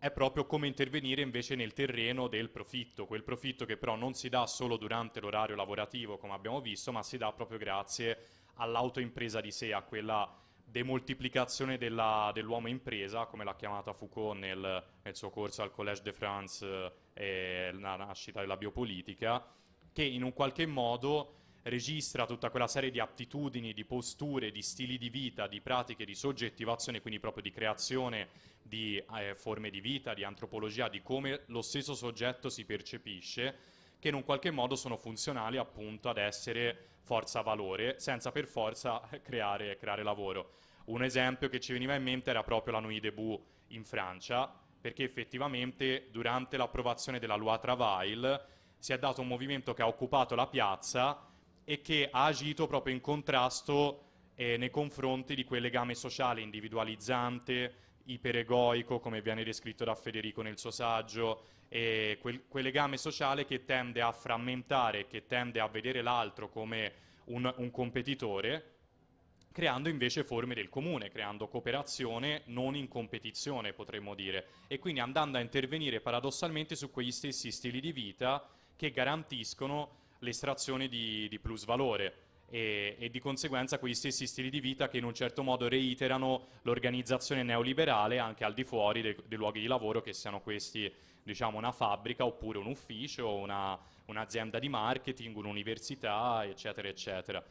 è proprio come intervenire invece nel terreno del profitto, quel profitto che però non si dà solo durante l'orario lavorativo, come abbiamo visto, ma si dà proprio grazie all'autoimpresa di sé, a quella demoltiplicazione dell'uomo impresa, come l'ha chiamata Foucault nel, nel, suo corso al Collège de France eh, e la nascita della biopolitica, che in un qualche modo registra tutta quella serie di attitudini, di posture, di stili di vita, di pratiche di soggettivazione, quindi proprio di creazione di eh, forme di vita, di antropologia, di come lo stesso soggetto si percepisce, che in un qualche modo sono funzionali appunto ad essere forza valore senza per forza <laughs> creare, creare lavoro. Un esempio che ci veniva in mente era proprio la Nuit Debout in Francia, perché effettivamente durante l'approvazione della Loi Travail si è dato un movimento che ha occupato la piazza e che ha agito proprio in contrasto eh, nei confronti di quel legame sociale individualizzante, iperegoico come viene descritto da Federico nel suo saggio, e quel, quel legame sociale che tende a frammentare, che tende a vedere l'altro come un, un competitore, creando invece forme del comune, creando cooperazione non in competizione potremmo dire, e quindi andando a intervenire paradossalmente su quegli stessi stili di vita che garantiscono l'estrazione di, di plusvalore e, e, di conseguenza quegli stessi stili di vita che in un certo modo reiterano l'organizzazione neoliberale anche al di fuori dei, dei luoghi di lavoro che siano questi diciamo, una fabbrica oppure un ufficio, una, un'azienda di marketing, un'università eccetera eccetera.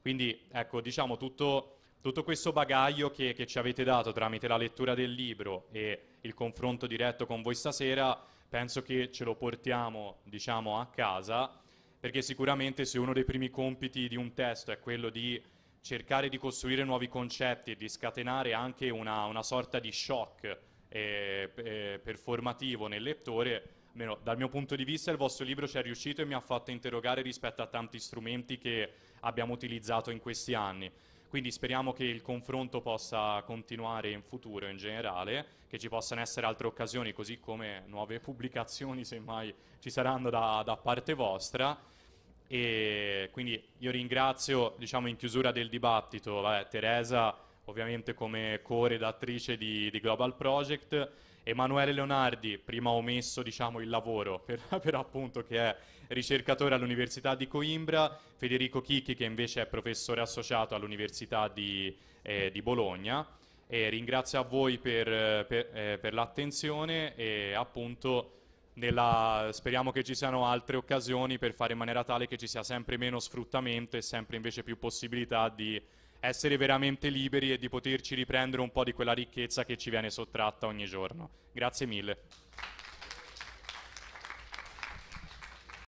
Quindi ecco diciamo tutto, tutto questo bagaglio che, che ci avete dato tramite la lettura del libro e il confronto diretto con voi stasera penso che ce lo portiamo diciamo a casa perché sicuramente se uno dei primi compiti di un testo è quello di cercare di costruire nuovi concetti e di scatenare anche una, una sorta di shock eh, eh, performativo nel lettore, almeno dal mio punto di vista il vostro libro ci è riuscito e mi ha fatto interrogare rispetto a tanti strumenti che abbiamo utilizzato in questi anni. Quindi speriamo che il confronto possa continuare in futuro in generale, che ci possano essere altre occasioni, così come nuove <laughs> pubblicazioni semmai ci saranno da, da parte vostra. E quindi io ringrazio, diciamo in chiusura del dibattito, vabbè, Teresa ovviamente come co-redattrice di, di Global Project, Emanuele Leonardi, prima omesso diciamo, il lavoro, <laughs> per, per, appunto che è ricercatore all'Università di Coimbra, Federico Chicchi che invece è professore associato all'Università di, eh, di Bologna. E ringrazio a voi per, per, eh, per l'attenzione e appunto nella, speriamo che ci siano altre occasioni per fare in maniera tale che ci sia sempre meno sfruttamento e sempre invece più possibilità di essere veramente liberi e di poterci riprendere un po' di quella ricchezza che ci viene sottratta ogni giorno. Grazie mille.